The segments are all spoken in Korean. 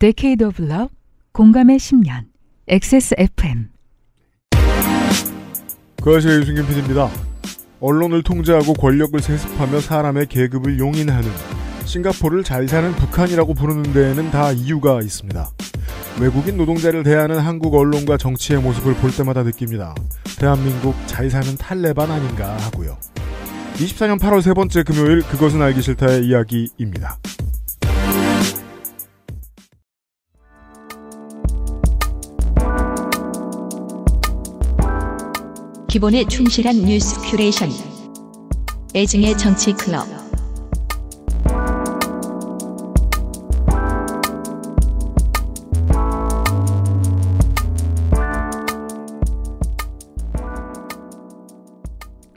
Decade of Love, 공감의 10년, XSFM. 그아시의 유승균 PD입니다. 언론을 통제하고 권력을 세습하며 사람의 계급을 용인하는 싱가포르를 잘 사는 북한이라고 부르는 데에는 다 이유가 있습니다. 외국인 노동자를 대하는 한국 언론과 정치의 모습을 볼 때마다 느낍니다. 대한민국 잘 사는 탈레반 아닌가 하고요. 24년 8월 세 번째 금요일 그것은 알기 싫다의 이야기입니다. 기본에 충실한 뉴스 큐레이션. 애증의 정치 클럽.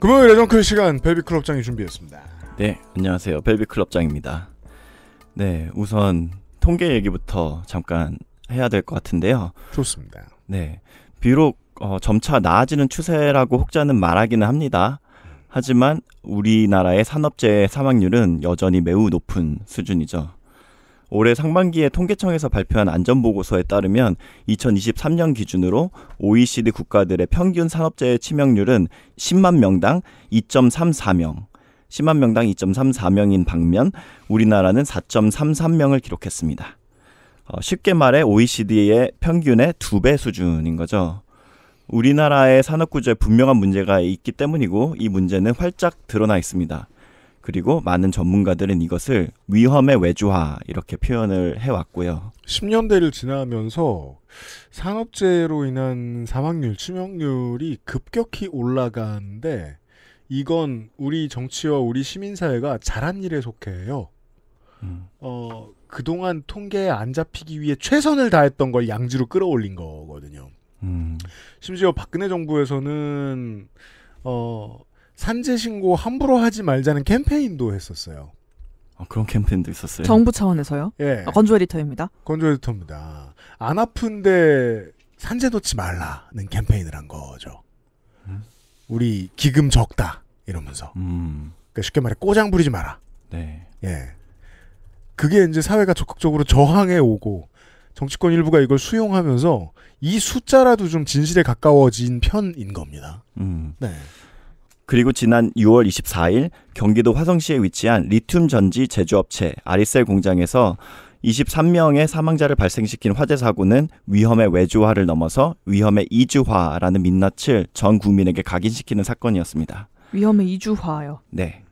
금요일 애정클 시간 벨비클럽장이 준비했습니다. 네, 안녕하세요. 벨비클럽장입니다. 네, 우선 통계 얘기부터 잠깐 해야 될 것 같은데요. 좋습니다. 네, 비록 어, 점차 나아지는 추세라고 혹자는 말하기는 합니다. 하지만 우리나라의 산업재해 사망률은 여전히 매우 높은 수준이죠. 올해 상반기에 통계청에서 발표한 안전보고서에 따르면 2023년 기준으로 OECD 국가들의 평균 산업재해 치명률은 10만 명당 2.34명, 10만 명당 2.34명인 반면 우리나라는 4.33명을 기록했습니다. 어, 쉽게 말해 OECD의 평균의 두 배 수준인 거죠. 우리나라의 산업구조에 분명한 문제가 있기 때문이고 이 문제는 활짝 드러나 있습니다. 그리고 많은 전문가들은 이것을 위험의 외주화 이렇게 표현을 해왔고요. 10년대를 지나면서 산업재해로 인한 사망률, 치명률이 급격히 올라가는데 이건 우리 정치와 우리 시민사회가 잘한 일에 속해요. 음. 어, 그동안 통계에 안 잡히기 위해 최선을 다했던 걸 양지로 끌어올린 거거든요. 음. 심지어 박근혜 정부에서는 어, 산재 신고 함부로 하지 말자는 캠페인도 했었어요. 아, 그런 캠페인도 있었어요. 정부 차원에서요? 예. 아, 건조 에디터입니다. 건조 에디터입니다. 안 아픈데 산재 놓지 말라는 캠페인을 한 거죠. 음. 우리 기금 적다 이러면서. 음. 그러니까 쉽게 말해 꼬장 부리지 마라. 네. 예. 그게 이제 사회가 적극적으로 저항해 오고 정치권 일부가 이걸 수용하면서 이 숫자라도 좀 진실에 가까워진 편인 겁니다. 음. 네. 그리고 지난 6월 24일 경기도 화성시에 위치한 리튬 전지 제조업체 아리셀 공장에서 23명의 사망자를 발생시킨 화재 사고는 위험의 외주화를 넘어서 위험의 이주화라는 민낯을 전 국민에게 각인시키는 사건이었습니다. 위험의 이주화요. 네.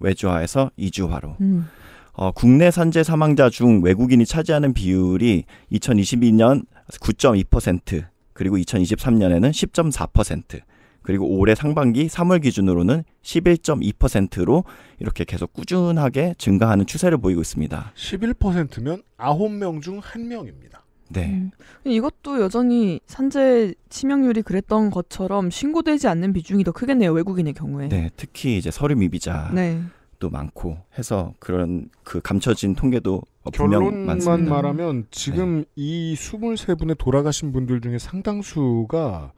외주화에서 이주화로. 음. 어, 국내 산재 사망자 중 외국인이 차지하는 비율이 2022년 9.2% 그리고 2023년에는 10.4% 그리고 올해 상반기 3월 기준으로는 11.2%로 이렇게 계속 꾸준하게 증가하는 추세를 보이고 있습니다. 11%면 9명 중 1명입니다. 네. 음, 이것도 여전히 산재 치명률이 그랬던 것처럼 신고되지 않는 비중이 더 크겠네요. 외국인의 경우에. 네. 특히 이제 서류 미비자. 네. 또 많고 해서 그런 그 감춰진 통계도 어, 결론만 많습니다. 말하면 지금 네. 이 23분의 돌아가신 분들 중에 상당수가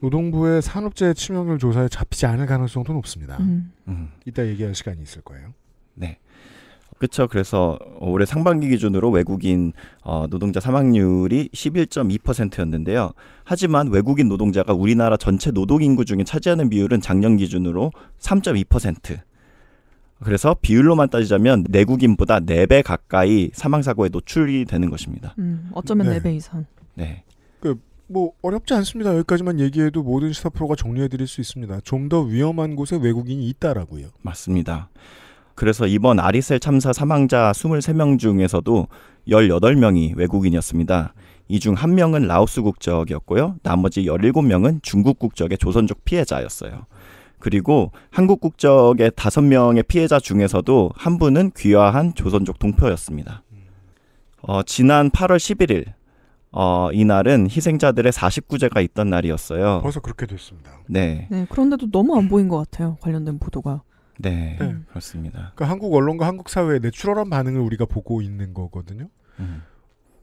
노동부의 산업재해 치명률 조사에 잡히지 않을 가능성도 높습니다. 음. 음. 이따 얘기할 시간이 있을 거예요. 네. 그렇죠. 그래서 올해 상반기 기준으로 외국인 어, 노동자 사망률이 11.2%였는데요. 하지만 외국인 노동자가 우리나라 전체 노동 인구 중에 차지하는 비율은 작년 기준으로 3.2%. 그래서 비율로만 따지자면 내국인보다 4배 가까이 사망사고에 노출이 되는 것입니다. 음, 어쩌면 네. 4배 이상. 네. 그, 뭐, 어렵지 않습니다. 여기까지만 얘기해도 모든 시사 프로가 정리해드릴 수 있습니다. 좀 더 위험한 곳에 외국인이 있다라고요. 맞습니다. 그래서 이번 아리셀 참사 사망자 23명 중에서도 18명이 외국인이었습니다. 이 중 한명은 라오스 국적이었고요. 나머지 17명은 중국 국적의 조선족 피해자였어요. 그리고 한국 국적의 다섯 명의 피해자 중에서도 한 분은 귀화한 조선족 동포였습니다. 어, 지난 8월 11일 어, 이날은 희생자들의 49제가 있던 날이었어요. 벌써 그렇게 됐습니다. 네. 네. 그런데도 너무 안 보인 것 같아요. 관련된 보도가. 네, 네. 그렇습니다. 그러니까 한국 언론과 한국 사회의 내추럴한 반응을 우리가 보고 있는 거거든요. 음.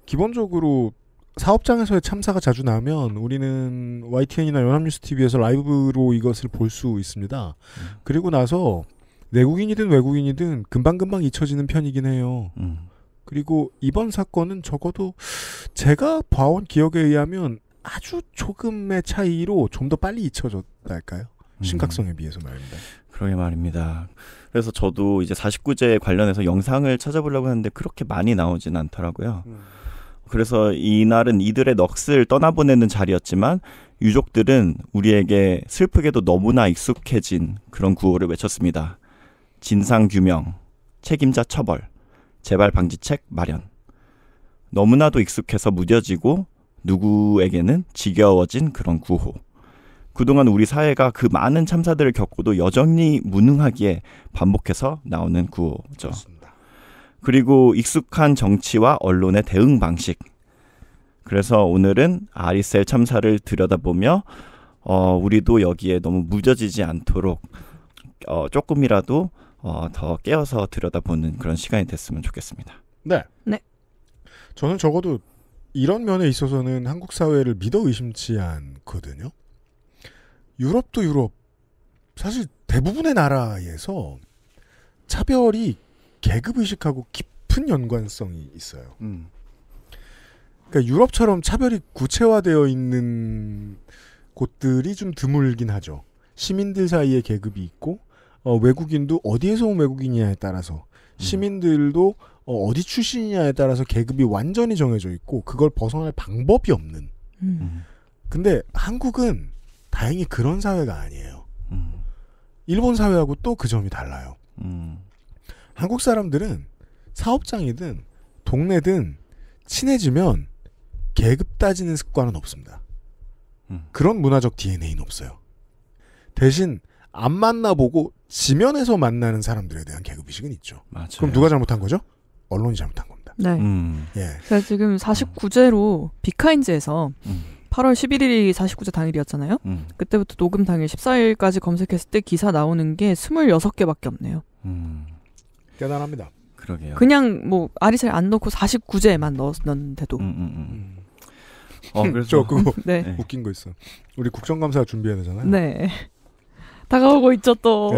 기본적으로 사업장에서의 참사가 자주 나면 우리는 YTN이나 연합뉴스TV에서 라이브로 이것을 볼 수 있습니다. 음. 그리고 나서 내국인이든 외국인이든 금방금방 잊혀지는 편이긴 해요. 음. 그리고 이번 사건은 적어도 제가 봐온 기억에 의하면 아주 조금의 차이로 좀 더 빨리 잊혀졌달까요? 음. 심각성에 음. 비해서 말입니다. 그러게 말입니다. 그래서 저도 이제 49제 관련해서 영상을 찾아보려고 하는데 그렇게 많이 나오진 않더라고요. 음. 그래서 이날은 이들의 넋을 떠나보내는 자리였지만 유족들은 우리에게 슬프게도 너무나 익숙해진 그런 구호를 외쳤습니다. 진상 규명, 책임자 처벌, 재발 방지책 마련. 너무나도 익숙해서 무뎌지고 누구에게는 지겨워진 그런 구호. 그동안 우리 사회가 그 많은 참사들을 겪고도 여전히 무능하기에 반복해서 나오는 구호죠. 그리고 익숙한 정치와 언론의 대응 방식. 그래서 오늘은 아리셀 참사를 들여다보며 어, 우리도 여기에 너무 무뎌지지 않도록 어, 조금이라도 어, 더 깨어서 들여다보는 그런 시간이 됐으면 좋겠습니다. 네. 네. 저는 적어도 이런 면에 있어서는 한국 사회를 믿어 의심치 않거든요. 유럽도 유럽, 사실 대부분의 나라에서 차별이 계급 의식하고 깊은 연관성이 있어요. 음. 그러니까 유럽처럼 차별이 구체화되어 있는 곳들이 좀 드물긴 하죠. 시민들 사이에 계급이 있고 어, 외국인도 어디에서 온 외국인이냐에 따라서 음. 시민들도 어, 디 출신이냐에 따라서 계급이 완전히 정해져 있고 그걸 벗어날 방법이 없는. 음. 음. 근데 한국은 다행히 그런 사회가 아니에요. 음. 일본 사회하고 또 그 점이 달라요. 음. 한국 사람들은 사업장이든 동네든 친해지면 계급 따지는 습관은 없습니다. 음. 그런 문화적 DNA는 없어요. 대신 안 만나보고 지면에서 만나는 사람들에 대한 계급의식은 있죠. 맞아요. 그럼 누가 잘못한 거죠? 언론이 잘못한 겁니다. 네. 음. 예. 그러 지금 49제로 비카인즈에서 음. 8월 11일이 49제 당일이었잖아요. 음. 그때부터 녹음 당일 14일까지 검색했을 때 기사 나오는 게 26개밖에 없네요. 음. 대단합니다. 그러게요. 그냥 뭐 아리사를 안 넣고 49제만 넣었는데도. 음, 음, 음. 음. 어, 음. 그래서 그거 네. 네. 웃긴 거 있어. 우리 국정감사 준비해야 되잖아요. 네. 다가오고 있죠 또.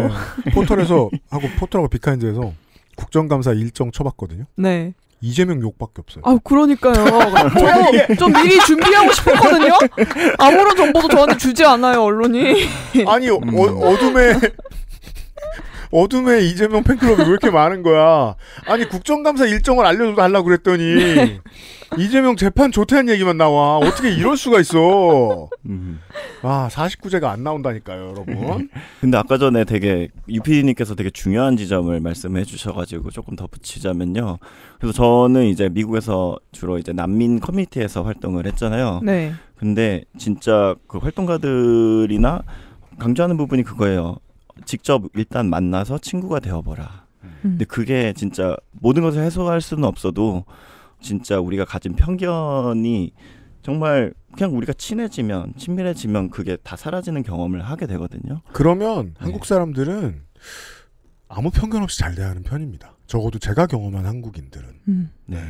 네. 포털에서 하고 포털하고 비카인드에서 국정감사 일정 쳐봤거든요. 네. 이재명 욕밖에 없어요. 아, 그러니까요. 저좀 뭐, 미리 준비하고 싶었거든요. 아무런 정보도 저한테 주지 않아요 언론이. 아니 음. 어, 둠의 어둠의 이재명 팬클럽이 왜 이렇게 많은 거야? 아니 국정감사 일정을 알려달라고 그랬더니 네. 이재명 재판 좋다는 얘기만 나와. 어떻게 이럴 수가 있어? 음. 49제가 아, 안 나온다니까요, 여러분. 근데 아까 전에 되게 유피디님께서 되게 중요한 지점을 말씀해 주셔가지고 조금 더 붙이자면요. 그래서 저는 이제 미국에서 주로 이제 난민 커뮤니티에서 활동을 했잖아요. 네. 근데 진짜 그 활동가들이나 강조하는 부분이 그거예요. 직접 일단 만나서 친구가 되어보라. 음. 근데 그게 진짜 모든 것을 해소할 수는 없어도 진짜 우리가 가진 편견이 정말 그냥 우리가 친해지면 친밀해지면 그게 다 사라지는 경험을 하게 되거든요. 그러면 네. 한국 사람들은 아무 편견 없이 잘 대하는 편입니다. 적어도 제가 경험한 한국인들은. 음. 네. 네.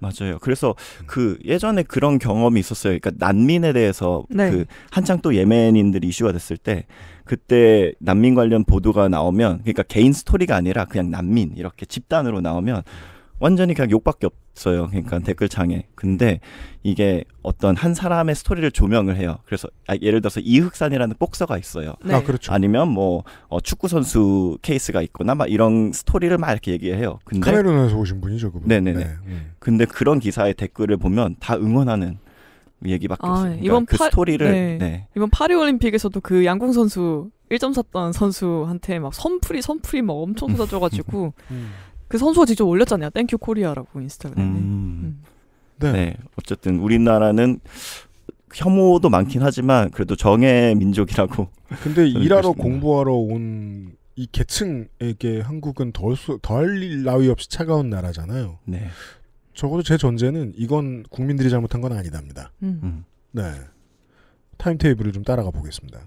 맞아요. 그래서 음. 그 예전에 그런 경험이 있었어요. 그러니까 난민에 대해서 네. 그 한창 또 예멘인들이 이슈가 됐을 때 그때 난민 관련 보도가 나오면 그러니까 개인 스토리가 아니라 그냥 난민 이렇게 집단으로 나오면 완전히 그냥 욕밖에 없어요. 그러니까 음. 댓글창에. 근데 이게 어떤 한 사람의 스토리를 조명을 해요. 그래서 아, 예를 들어서 이흑산이라는 복서가 있어요. 네. 아, 네. 그렇죠. 아니면 뭐 어, 축구 선수 케이스가 있거나 막 이런 스토리를 막 이렇게 얘기해요. 근데 카메론에서 오신 분이죠, 그분. 네네네. 네. 음. 근데 그런 기사의 댓글을 보면 다 응원하는 얘기밖에 아, 없어요. 예. 그러니까 이번 그 파... 스토리를 네. 네. 이번 파리 올림픽에서도 그 양궁 선수 1점 샀던 선수한테 막 선풀이 선풀이 막 엄청 음. 쏟아져 가지고 음. 그 선수가 직접 올렸잖아요. 땡큐 코리아라고 인스타그램에. 음. 음. 네. 네. 어쨌든 우리나라는 혐오도 많긴 하지만 그래도 정의 민족이라고. 근데 일하러 공부하러 온 이 계층에게 한국은 덜 수, 덜 나위 없이 차가운 나라잖아요. 네. 적어도 제 전제는 이건 국민들이 잘못한 건 아니답니다. 음. 음. 네. 타임테이블을 좀 따라가 보겠습니다.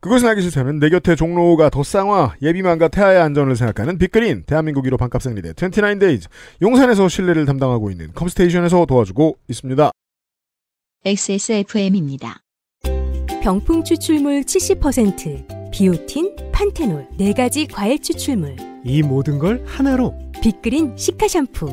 그것은 알기 싫다는 내 곁에 종로가 더 쌍화, 예비만과 태아의 안전을 생각하는 빅그린, 대한민국 1호 반값 생리대 29데이즈, 용산에서 실내를 담당하고 있는 컴스테이션에서 도와주고 있습니다. XSFM입니다. 병풍 추출물 70%, 비오틴, 판테놀, 네가지 과일 추출물. 이 모든 걸 하나로 빅그린 시카 샴푸.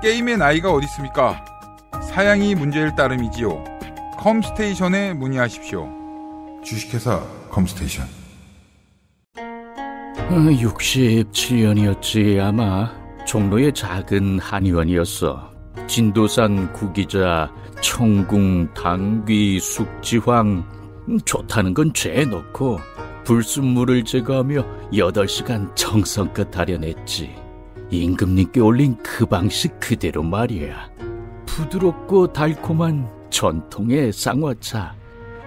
게임의 나이가 어디 있습니까? 사양이 문제일 따름이지요. 컴스테이션에 문의하십시오. 주식회사 컴스테이션. 67년이었지 어, 아마 종로의 작은 한의원이었어. 진도산 구기자, 청궁, 당귀, 숙지황 음, 좋다는 건 죄에 넣고 불순물을 제거하며 8시간 정성껏 다려냈지. 임금님께 올린 그 방식 그대로 말이야. 부드럽고 달콤한 전통의 쌍화차.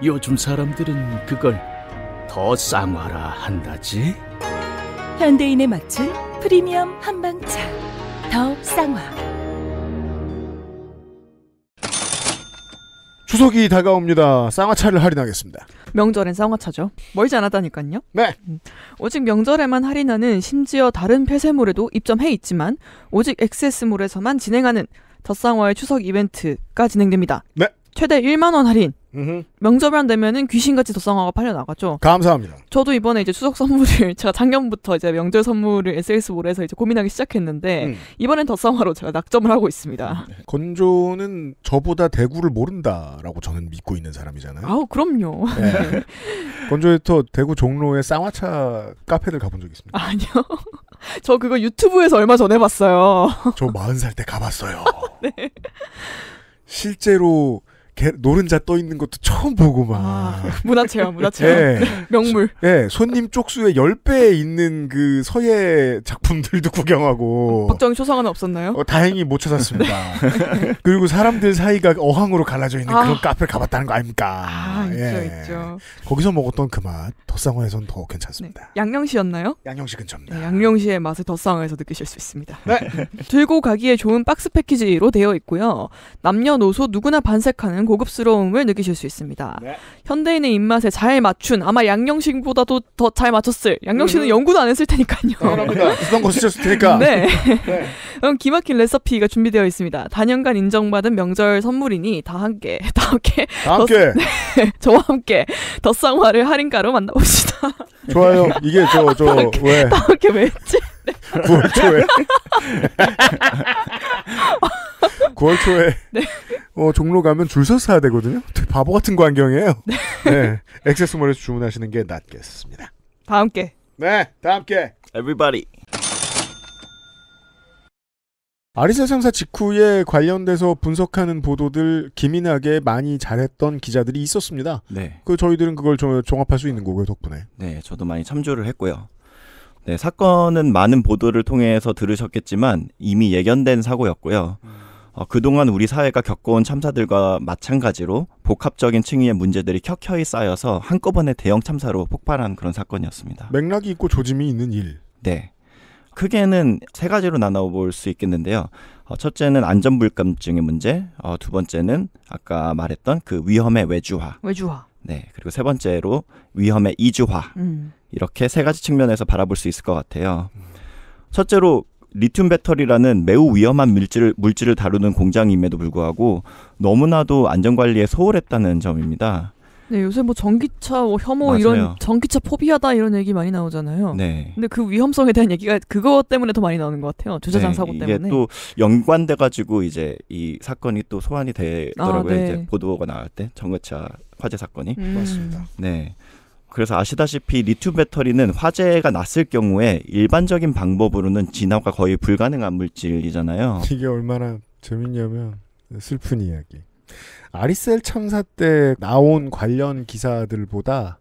요즘 사람들은 그걸 더 쌍화라 한다지. 현대인에 맞춘 프리미엄 한방차. 더 쌍화. 추석이 다가옵니다. 쌍화차를 할인하겠습니다. 명절엔 쌍화차죠. 멀지 않았다니까요. 네. 음. 오직 명절에만 할인하는 심지어 다른 폐쇄물에도 입점해 있지만 오직 엑세스몰에서만 진행하는 덧쌍화의 추석 이벤트가 진행됩니다. 네. 최대 1만 원 할인. 명절만 되면은 귀신같이 더상화가 팔려 나가죠. 감사합니다. 저도 이번에 이제 추석 선물을 제가 작년부터 이제 명절 선물을 SS몰에서 이제 고민하기 시작했는데 음. 이번엔 더상화로 제가 낙점을 하고 있습니다. 음. 네, 건조는 저보다 대구를 모른다라고 저는 믿고 있는 사람이잖아요. 아우 그럼요. 네. 건조에터 대구 종로에 쌍화차 카페를 가본 적 있습니다. 아니요. 저 그거 유튜브에서 얼마 전에 봤어요. 저 40살 때 가봤어요. 네. 실제로 게, 노른자 떠 있는 것도 처음 보고 막. 아, 문화체험, 문화체험. 네. 명물. 예, 네, 손님 쪽수의 10배에 있는 그 서예 작품들도 구경하고. 박정희 초상화는 없었나요? 어, 다행히 못 찾았습니다. 네. 그리고 사람들 사이가 어항으로 갈라져 있는 아. 그런 카페를 가봤다는 거 아닙니까? 아, 예. 있죠, 있죠. 거기서 먹었던 그 맛, 덧상어에서는더 괜찮습니다. 네. 양양시였나요? 양양시 근처입니다. 네, 양양시의 맛을 덧상어에서 느끼실 수 있습니다. 네. 들고 가기에 좋은 박스 패키지로 되어 있고요. 남녀노소 누구나 반색하는 고급스러움을 느끼실 수 있습니다. 네. 현대인의 입맛에 잘 맞춘 아마 양영식보다도 더 잘 맞췄을 양영식은 음. 연구도 안 했을 테니까요. 당연 네. 거치셨을 테니까. 네. 네. 그럼 기막힌 레시피가 준비되어 있습니다. 단연간 인정받은 명절 선물이니 다 함께 다 함께 다 함께 네. 저와 함께 덧쌍화를 할인가로 만나봅시다. 좋아요. 이게 저저 왜? 다 함께 왜지? 네. 9월 초에 9월 초에 네. 어, 종로 가면 줄 서서 사야 되거든요. 되게 바보 같은 광경이에요. 네. 네. 액세스몰에서 주문하시는 게 낫겠습니다. 다음 게. 네, 다음 게. Everybody. 아리사 상사 직후에 관련돼서 분석하는 보도들 기민하게 많이 잘했던 기자들이 있었습니다. 네. 그 저희들은 그걸 종합할 수 있는 거고요 덕분에. 네, 저도 많이 참조를 했고요. 네, 사건은 많은 보도를 통해서 들으셨겠지만 이미 예견된 사고였고요. 음. 어, 그동안 우리 사회가 겪어온 참사들과 마찬가지로 복합적인 층위의 문제들이 켜켜이 쌓여서 한꺼번에 대형 참사로 폭발한 그런 사건이었습니다. 맥락이 있고 조짐이 있는 일. 네. 크게는 세 가지로 나눠볼 수 있겠는데요. 어, 첫째는 안전불감증의 문제, 어, 두 번째는 아까 말했던 그 위험의 외주화. 외주화. 네. 그리고 세 번째로 위험의 이주화. 음. 이렇게 세 가지 측면에서 바라볼 수 있을 것 같아요. 첫째로 리튬 배터리라는 매우 위험한 물질을, 물질을 다루는 공장임에도 불구하고 너무나도 안전관리에 소홀했다는 점입니다. 네, 요새 뭐 전기차 뭐 혐오 맞아요. 이런 전기차 포비하다 이런 얘기 많이 나오잖아요. 네. 근데 그 위험성에 대한 얘기가 그거 때문에 더 많이 나오는 것 같아요. 주차장 네, 사고 때문에. 이게 또 연관돼 가지고 이제 이 사건이 또 소환이 아, 되더라고요. 아, 네. 이제 보도가 나올 때 전기차 화재 사건이. 음. 맞습니다. 네. 그래서 아시다시피 리튬 배터리는 화재가 났을 경우에 일반적인 방법으로는 진화가 거의 불가능한 물질이잖아요. 이게 얼마나 재밌냐면 슬픈 이야기. 아리셀 참사 때 나온 관련 기사들보다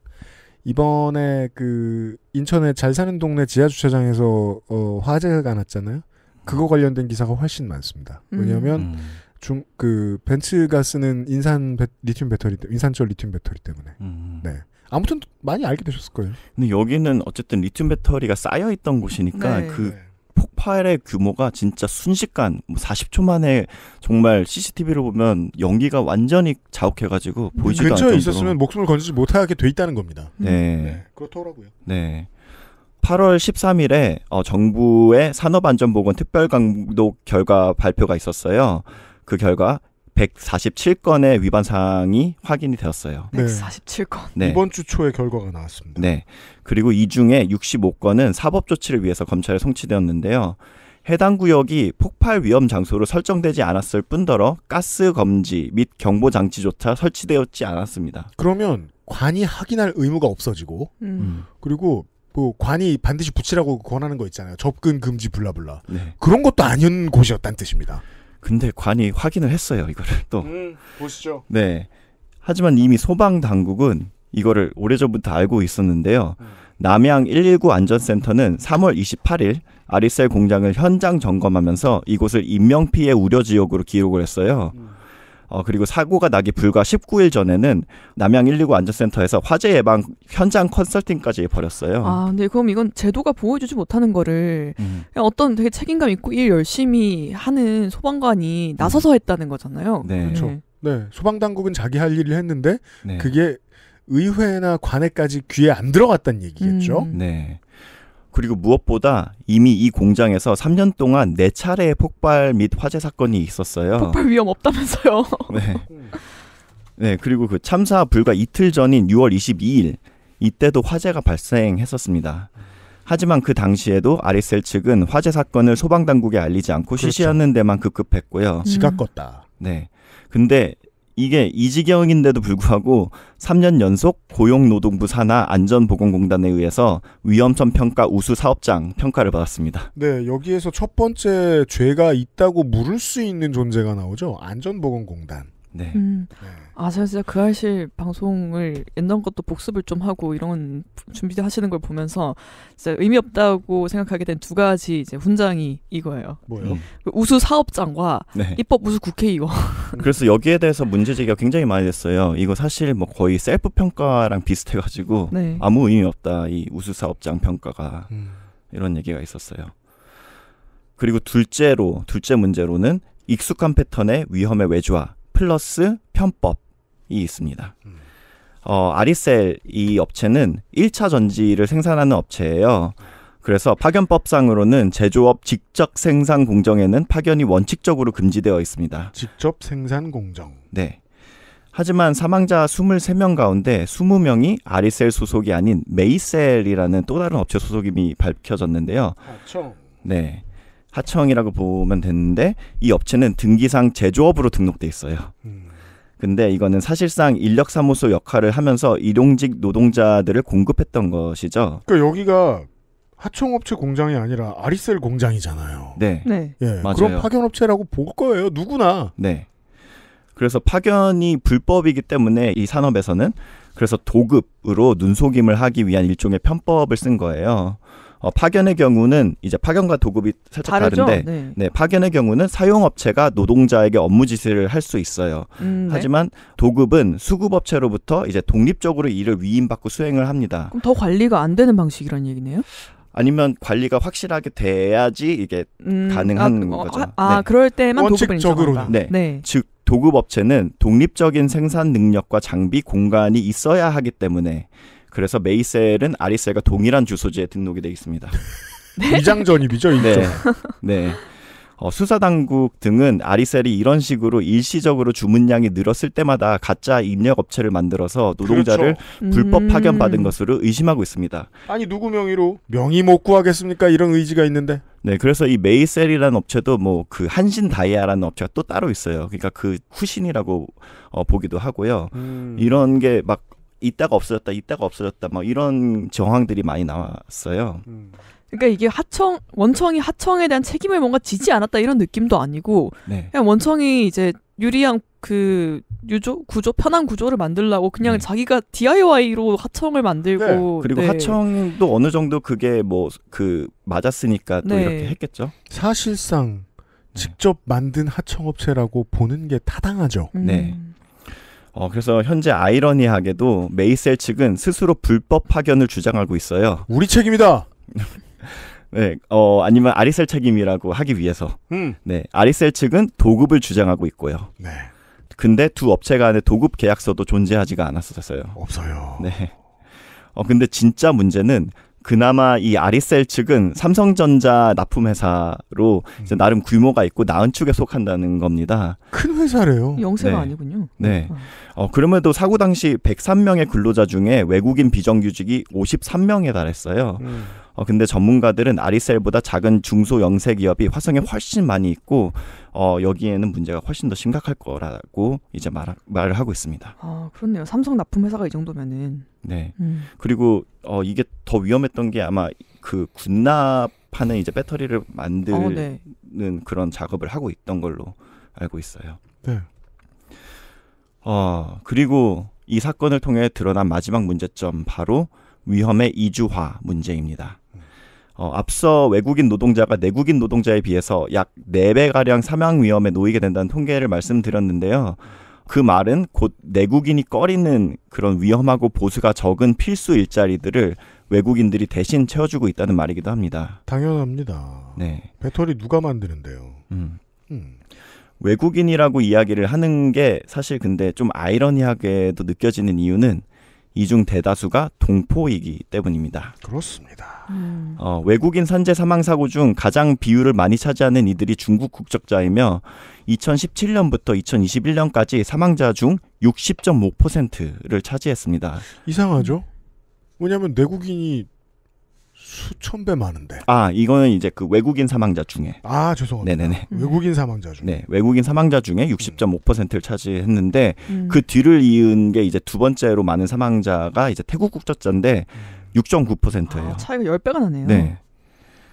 이번에 그 인천의 잘 사는 동네 지하 주차장에서 어 화재가 났잖아요. 그거 관련된 기사가 훨씬 많습니다. 왜냐하면 음. 음. 중그 벤츠가 쓰는 인산 배, 리튬 배터리 인산철 리튬 배터리 때문에. 음. 네. 아무튼 많이 알게 되셨을 거예요. 근데 여기는 어쨌든 리튬 배터리가 쌓여 있던 곳이니까 네. 그 네. 폭발의 규모가 진짜 순식간 40초 뭐 만에 정말 CCTV로 보면 연기가 완전히 자욱해가지고 보이지도 않죠. 근처에 있었으면 목숨을 건지지 못하게 돼 있다는 겁니다. 네. 네. 그렇더라고요. 네. 8월 13일에 어, 정부의 산업안전보건 특별강도 결과 발표가 있었어요. 그 결과 147건의 위반 사항이 확인이 되었어요. 네. 147건. 네. 이번 주 초에 결과가 나왔습니다. 네. 그리고 이 중에 65건은 사법 조치를 위해서 검찰에 송치되었는데요. 해당 구역이 폭발 위험 장소로 설정되지 않았을 뿐더러 가스 검지 및 경보 장치조차 설치되었지 않았습니다. 그러면 관이 확인할 의무가 없어지고 음. 음. 그리고 뭐 관이 반드시 붙이라고 권하는 거 있잖아요. 접근 금지 블라블라. 네. 그런 것도 아닌 곳이었다는 뜻입니다. 근데 관이 확인을 했어요 이거를 또 음, 보시죠. 네. 하지만 이미 소방 당국은 이거를 오래전부터 알고 있었는데요. 음. 남양 119 안전센터는 3월 28일 아리셀 공장을 현장 점검하면서 이곳을 인명피해 우려 지역으로 기록을 했어요. 음. 어, 그리고 사고가 나기 불과 19일 전에는 남양 119 안전센터에서 화재 예방 현장 컨설팅까지 벌였어요. 아, 근데 네. 그럼 이건 제도가 보호해주지 못하는 거를 음. 어떤 되게 책임감 있고 일 열심히 하는 소방관이 음. 나서서 했다는 거잖아요. 네. 네. 그렇죠. 네. 소방당국은 자기 할 일을 했는데 네. 그게 의회나 관에까지 귀에 안 들어갔다는 얘기겠죠. 음. 네. 그리고 무엇보다 이미 이 공장에서 3년 동안 4차례의 폭발 및 화재 사건이 있었어요. 폭발 위험 없다면서요. 네. 네, 그리고 그 참사 불과 이틀 전인 6월 22일 이때도 화재가 발생했었습니다. 하지만 그 당시에도 아리셀 측은 화재 사건을 소방 당국에 알리지 않고 그렇죠. 쉬쉬하는 데만 급급했고요. 지각 껐다. 네. 근데 이게 이지경인데도 불구하고 3년 연속 고용노동부 산하 안전보건공단에 의해서 위험성 평가 우수 사업장 평가를 받았습니다. 네, 여기에서 첫 번째 죄가 있다고 물을 수 있는 존재가 나오죠. 안전보건공단. 네. 음. 네. 아 제가 진짜 그 알실 방송을 옛날 것도 복습을 좀 하고 이런 준비하시는 걸 보면서 진짜 의미 없다고 생각하게 된 두 가지 이제 훈장이 이거예요. 뭐요? 그 우수 사업장과 네. 입법 우수 국회 이거. 그래서 여기에 대해서 문제 제기가 굉장히 많이 됐어요. 이거 사실 뭐 거의 셀프 평가랑 비슷해가지고 네. 아무 의미 없다 이 우수 사업장 평가가 음. 이런 얘기가 있었어요. 그리고 둘째로 둘째 문제로는 익숙한 패턴의 위험의 외주화 플러스 편법이 있습니다. 음. 어, 아리셀 이 업체는 1차 전지를 생산하는 업체예요. 그래서 파견법상으로는 제조업 직접 생산 공정에는 파견이 원칙적으로 금지되어 있습니다. 직접 생산 공정. 네. 하지만 사망자 23명 가운데 20명이 아리셀 소속이 아닌 메이셀이라는 또 다른 업체 소속임이 밝혀졌는데요. 아, 네. 하청이라고 보면 되는데 이 업체는 등기상 제조업으로 등록돼 있어요. 근데 이거는 사실상 인력사무소 역할을 하면서 일용직 노동자들을 공급했던 것이죠. 그러니까 여기가 하청업체 공장이 아니라 아리셀 공장이잖아요. 네. 네. 예, 맞아요. 그럼 파견업체라고 볼 거예요. 누구나. 네. 그래서 파견이 불법이기 때문에 이 산업에서는 그래서 도급으로 눈속임을 하기 위한 일종의 편법을 쓴 거예요. 어, 파견의 경우는 이제 파견과 도급이 살짝 다르죠? 다른데 네. 네. 파견의 경우는 사용업체가 노동자에게 업무 지시를 할 수 있어요. 음, 네. 하지만 도급은 수급업체로부터 이제 독립적으로 일을 위임받고 수행을 합니다. 그럼 더 관리가 안 되는 방식이란 얘기네요? 아니면 관리가 확실하게 돼야지 이게 음, 가능한 아, 어, 거죠. 아, 아 네. 그럴 때만 원칙적으로 네. 네. 즉 도급 업체는 독립적인 생산 능력과 장비 공간이 있어야 하기 때문에 그래서 메이셀은 아리셀과 동일한 주소지에 등록이 되어 있습니다. 네? 위장 전입이죠, 이죠 네. 네. 어, 수사당국 등은 아리셀이 이런 식으로 일시적으로 주문량이 늘었을 때마다 가짜 입력 업체를 만들어서 노동자를 그렇죠. 불법 파견받은 음. 것으로 의심하고 있습니다. 아니 누구 명의로 명의 못 구하겠습니까? 이런 의지가 있는데. 네, 그래서 이 메이셀이라는 업체도 뭐 그 한신 다이아라는 업체가 또 따로 있어요. 그러니까 그 후신이라고 어, 보기도 하고요. 음... 이런 게막 있다가 없어졌다, 있다가 없어졌다, 뭐 이런 정황들이 많이 나왔어요. 음. 그러니까 이게 하청 원청이 하청에 대한 책임을 뭔가 지지 않았다 이런 느낌도 아니고 네. 그냥 원청이 이제 유리한 그 유조 구조 편한 구조를 만들라고 그냥 네. 자기가 DIY로 하청을 만들고 네. 그리고 네. 하청도 어느 정도 그게 뭐 그 맞았으니까 또 네. 이렇게 했겠죠. 사실상 네. 직접 만든 하청업체라고 보는 게 타당하죠. 음. 네. 어, 그래서 현재 아이러니하게도 메이셀 측은 스스로 불법 파견을 주장하고 있어요. 우리 책임이다. 네, 어, 아니면 아리셀 책임이라고 하기 위해서. 음. 네, 아리셀 측은 도급을 주장하고 있고요. 네. 근데 두 업체 간의 도급 계약서도 존재하지가 않았었어요. 없어요. 네. 어, 근데 진짜 문제는 그나마 이 아리셀 측은 삼성전자 납품회사로 음. 이제 나름 규모가 있고 나은 축에 속한다는 겁니다. 큰 회사래요. 네. 영세가 네. 아니군요. 네. 어, 어 그럼에도 사고 당시 103명의 근로자 중에 외국인 비정규직이 53명에 달했어요. 음. 어, 근데 전문가들은 아리셀보다 작은 중소 영세 기업이 화성에 훨씬 많이 있고 어, 여기에는 문제가 훨씬 더 심각할 거라고 이제 말, 말을 하고 있습니다. 아 그렇네요. 삼성 납품 회사가 이 정도면은. 네. 음. 그리고 어, 이게 더 위험했던 게 아마 그 군납하는 이제 배터리를 만드는 어, 네. 그런 작업을 하고 있던 걸로 알고 있어요. 네. 어 그리고 이 사건을 통해 드러난 마지막 문제점 바로 위험의 이주화 문제입니다. 어, 앞서 외국인 노동자가 내국인 노동자에 비해서 약 4배가량 사망 위험에 놓이게 된다는 통계를 말씀드렸는데요. 그 말은 곧 내국인이 꺼리는 그런 위험하고 보수가 적은 필수 일자리들을 외국인들이 대신 채워주고 있다는 말이기도 합니다. 당연합니다. 네. 배터리 누가 만드는데요? 음. 음. 외국인이라고 이야기를 하는 게 사실 근데 좀 아이러니하게도 느껴지는 이유는 이중 대다수가 동포이기 때문입니다. 그렇습니다. 음. 어, 외국인 산재 사망 사고 중 가장 비율을 많이 차지하는 이들이 중국 국적자이며 2017년부터 2021년까지 사망자 중 60.5%를 차지했습니다. 이상하죠? 왜냐하면 내국인이 수천 배 많은데. 아, 이거는 이제 그 외국인 사망자 중에. 아, 죄송합니다. 네네네. 음. 외국인 사망자 중에. 네, 외국인 사망자 중에 60.5%를 음. 차지했는데 음. 그 뒤를 이은 게 이제 두 번째로 많은 사망자가 이제 태국 국적자인데 6.9%예요. 음. 아, 차이가 10배가 나네요. 네.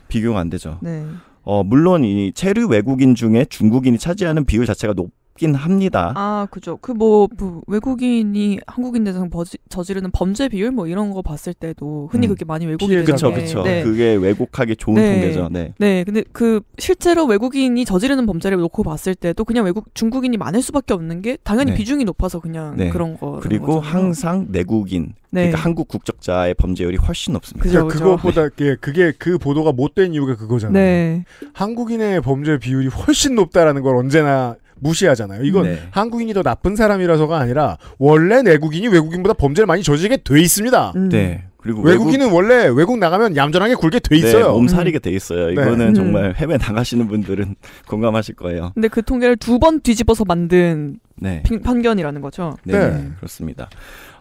비교가 안 되죠. 네. 어, 물론 이 체류 외국인 중에 중국인이 차지하는 비율 자체가 높 어긴 합니다. 아, 그죠. 그뭐 뭐 외국인이 한국인 대상 저지르는 범죄 비율 뭐 이런 거 봤을 때도 흔히 음. 그게 많이 외국인 그쵸, 그쵸. 네. 그게 왜곡하기 좋은 네. 통계죠. 네. 네. 근데 그 실제로 외국인이 저지르는 범죄를 놓고 봤을 때도 그냥 외국 중국인이 많을 수밖에 없는 게 당연히 네. 비중이 높아서 그냥 네. 그런 거 그리고 거잖아요. 항상 내국인 네. 그러니까 한국 국적자의 범죄율이 훨씬 높습니다. 그죠, 그러니까 그죠. 그거보다 그게, 그게 그 보도가 못된 이유가 그거잖아요. 네. 한국인의 범죄 비율이 훨씬 높다라는 걸 언제나 무시하잖아요. 이건 네. 한국인이 더 나쁜 사람이라서가 아니라 원래 내국인이 외국인보다 범죄를 많이 저지게돼 있습니다. 음. 네. 음. 그리고 외국인은 외국... 원래 외국 나가면 얌전하게 굴게 돼 있어요. 네, 음. 몸살이게 돼 있어요. 네. 이거는 네. 정말 해외 나가시는 분들은 공감하실 거예요. 근데 그 통계를 두 번 뒤집어서 만든 네. 편견이라는 거죠. 네, 네, 그렇습니다.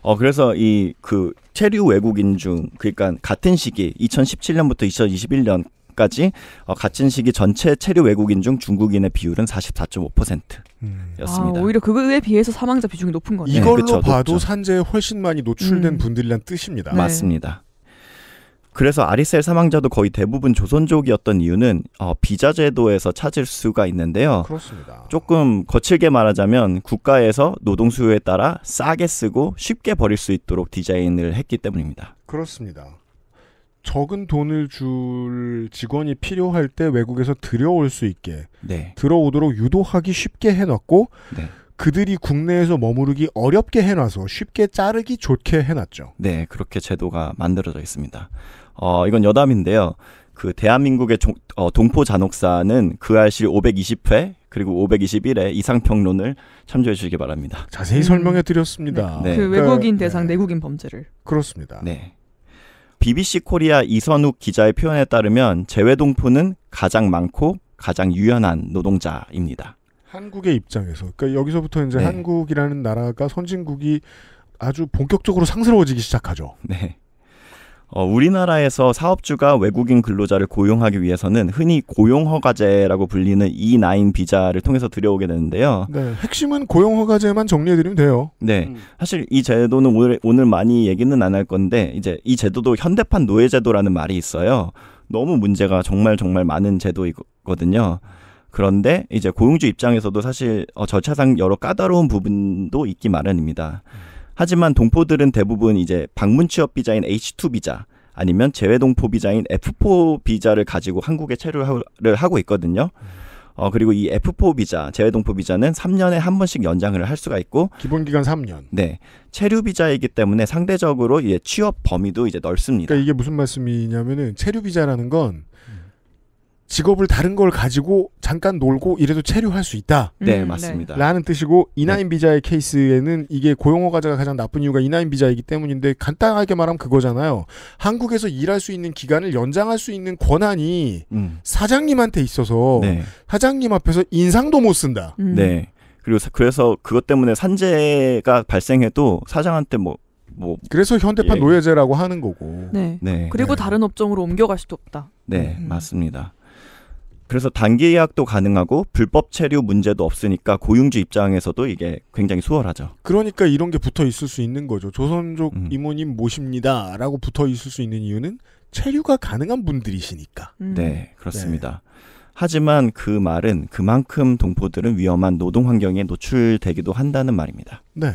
어 그래서 이 그 체류 외국인 중 그러니까 같은 시기 2017년부터 2021년 2015년까지 어, 갇힌 시기 전체 체류 외국인 중 중국인의 비율은 44.5%였습니다. 아, 오히려 그거에 비해서 사망자 비중이 높은 거네요. 이걸로 네, 그쵸, 봐도 높죠. 산재에 훨씬 많이 노출된 음. 분들이란 뜻입니다. 네. 맞습니다. 그래서 아리셀 사망자도 거의 대부분 조선족이었던 이유는 어, 비자 제도에서 찾을 수가 있는데요. 그렇습니다. 조금 거칠게 말하자면 국가에서 노동 수요에 따라 싸게 쓰고 쉽게 버릴 수 있도록 디자인을 했기 때문입니다. 그렇습니다. 적은 돈을 줄 직원이 필요할 때 외국에서 들여올 수 있게 네. 들어오도록 유도하기 쉽게 해놨고 네. 그들이 국내에서 머무르기 어렵게 해놔서 쉽게 자르기 좋게 해놨죠. 네, 그렇게 제도가 만들어져 있습니다. 어, 이건 여담인데요. 그 대한민국의 종, 어, 동포 잔혹사는 그 알실 520회 그리고 521회 이상평론을 참조해 주시기 바랍니다. 자세히 음. 설명해 드렸습니다. 네. 네. 그 그러니까 외국인 대상 네. 내국인 범죄를. 그렇습니다. 네. BBC 코리아 이선욱 기자의 표현에 따르면 재외동포는 가장 많고 가장 유연한 노동자입니다. 한국의 입장에서 그러니까 여기서부터 이제 네. 한국이라는 나라가 선진국이 아주 본격적으로 상스러워지기 시작하죠. 네. 어, 우리나라에서 사업주가 외국인 근로자를 고용하기 위해서는 흔히 고용허가제라고 불리는 E9 비자를 통해서 들여오게 되는데요. 네, 핵심은 고용허가제만 정리해드리면 돼요. 네, 음. 사실 이 제도는 오늘, 오늘 많이 얘기는 안 할 건데 이제 이 제도도 현대판 노예제도라는 말이 있어요. 너무 문제가 정말 정말 많은 제도이거든요. 그런데 이제 고용주 입장에서도 사실 어, 절차상 여러 까다로운 부분도 있기 마련입니다. 음. 하지만 동포들은 대부분 이제 방문 취업 비자인 H2 비자 아니면 재외 동포 비자인 F4 비자를 가지고 한국에 체류를 하고 있거든요. 어 그리고 이 F4 비자, 재외 동포 비자는 3년에 한 번씩 연장을 할 수가 있고 기본 기간 3년. 네. 체류 비자이기 때문에 상대적으로 이제 취업 범위도 이제 넓습니다. 그러니까 이게 무슨 말씀이냐면은 체류 비자라는 건 직업을 다른 걸 가지고 잠깐 놀고 이래도 체류할 수 있다. 음, 네, 네, 맞습니다. 라는 뜻이고 이나인 네. 비자의 케이스에는 이게 고용어 가자가 가장 나쁜 이유가 이나인 비자이기 때문인데 간단하게 말하면 그거잖아요. 한국에서 일할 수 있는 기간을 연장할 수 있는 권한이 음. 사장님한테 있어서 네. 사장님 앞에서 인상도 못 쓴다. 음. 네. 그리고 사, 그래서 그것 때문에 산재가 발생해도 사장한테 뭐뭐 뭐. 그래서 현대판 예, 예. 노예제라고 하는 거고. 네. 네. 그리고 네. 다른 업종으로 옮겨갈 수도 없다. 네, 음. 맞습니다. 그래서 단기 예약도 가능하고 불법 체류 문제도 없으니까 고용주 입장에서도 이게 굉장히 수월하죠. 그러니까 이런 게 붙어 있을 수 있는 거죠. 조선족 음. 이모님 모십니다라고 붙어 있을 수 있는 이유는 체류가 가능한 분들이시니까. 음. 네, 그렇습니다. 네. 하지만 그 말은 그만큼 동포들은 위험한 노동 환경에 노출되기도 한다는 말입니다. 네.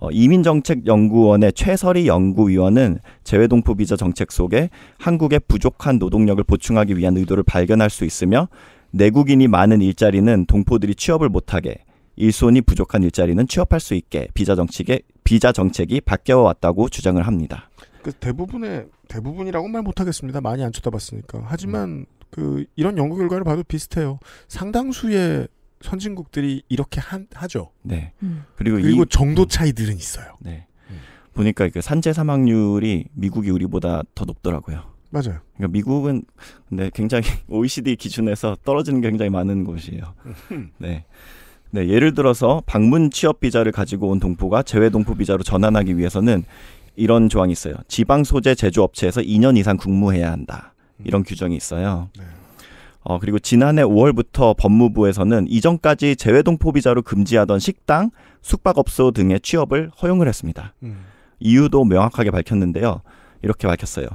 어, 이민정책연구원의 최설희 연구위원은 재외동포 비자 정책 속에 한국의 부족한 노동력을 보충하기 위한 의도를 발견할 수 있으며 내국인이 많은 일자리는 동포들이 취업을 못하게 일손이 부족한 일자리는 취업할 수 있게 비자 정책에 비자 정책이 바뀌어 왔다고 주장을 합니다. 그 대부분의 대부분이라고 말 못하겠습니다. 많이 안 쳐다봤으니까. 하지만 음. 그 이런 연구 결과를 봐도 비슷해요. 상당수의 선진국들이 이렇게 한, 하죠. 네. 음. 그리고 그리고 이, 정도 차이들은 있어요. 네. 음. 보니까 그 산재 사망률이 미국이 우리보다 더 높더라고요. 맞아요. 그러니까 미국은 근데 굉장히 OECD 기준에서 떨어지는 게 굉장히 많은 곳이에요. 음. 네. 네, 예를 들어서 방문 취업 비자를 가지고 온 동포가 재외 동포 비자로 전환하기 위해서는 이런 조항이 있어요. 지방 소재 제조업체에서 2년 이상 근무해야 한다. 이런 규정이 있어요. 네. 어, 그리고 지난해 5월부터 법무부에서는 이전까지 재외동 포비자로 금지하던 식당, 숙박업소 등의 취업을 허용을 했습니다. 음. 이유도 명확하게 밝혔는데요. 이렇게 밝혔어요.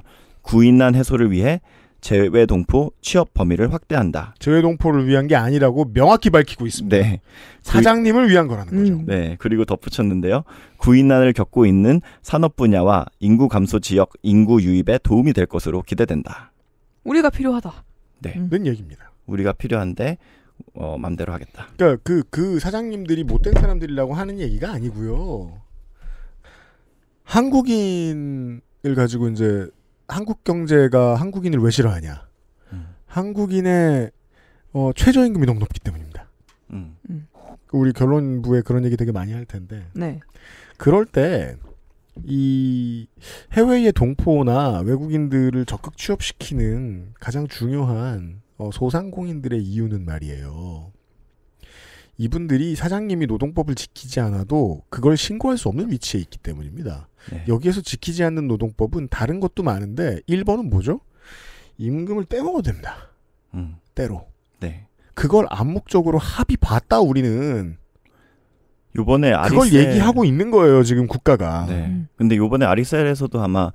구인난 해소를 위해 재외동포 취업 범위를 확대한다. 재외동포를 위한 게 아니라고 명확히 밝히고 있습니다. 네. 사장님을 위한 거라는 음. 거죠. 네. 그리고 덧붙였는데요. 구인난을 겪고 있는 산업 분야와 인구 감소 지역 인구 유입에 도움이 될 것으로 기대된다. 우리가 필요하다. 때는 네. 음. 얘기입니다. 우리가 필요한데 어, 맘대로 하겠다. 그러니까 그, 그 사장님들이 못된 사람들이라고 하는 얘기가 아니고요. 한국인을 가지고 이제 한국 경제가 한국인을 왜 싫어하냐? 음. 한국인의 어, 최저임금이 너무 높기 때문입니다. 음. 음. 우리 결론부에 그런 얘기 되게 많이 할 텐데. 네. 그럴 때이 해외의 동포나 외국인들을 적극 취업시키는 가장 중요한 어, 소상공인들의 이유는 말이에요. 이분들이 사장님이 노동법을 지키지 않아도 그걸 신고할 수 없는 위치에 있기 때문입니다. 네. 여기에서 지키지 않는 노동법은 다른 것도 많은데 1번은 뭐죠? 임금을 떼먹어도 됩니다. 음. 때로. 네. 그걸 암묵적으로 합의 봤다 우리는 요번에 아리셀 그걸 얘기하고 있는 거예요 지금 국가가. 네. 음. 근데 요번에 아리셀에서도 아마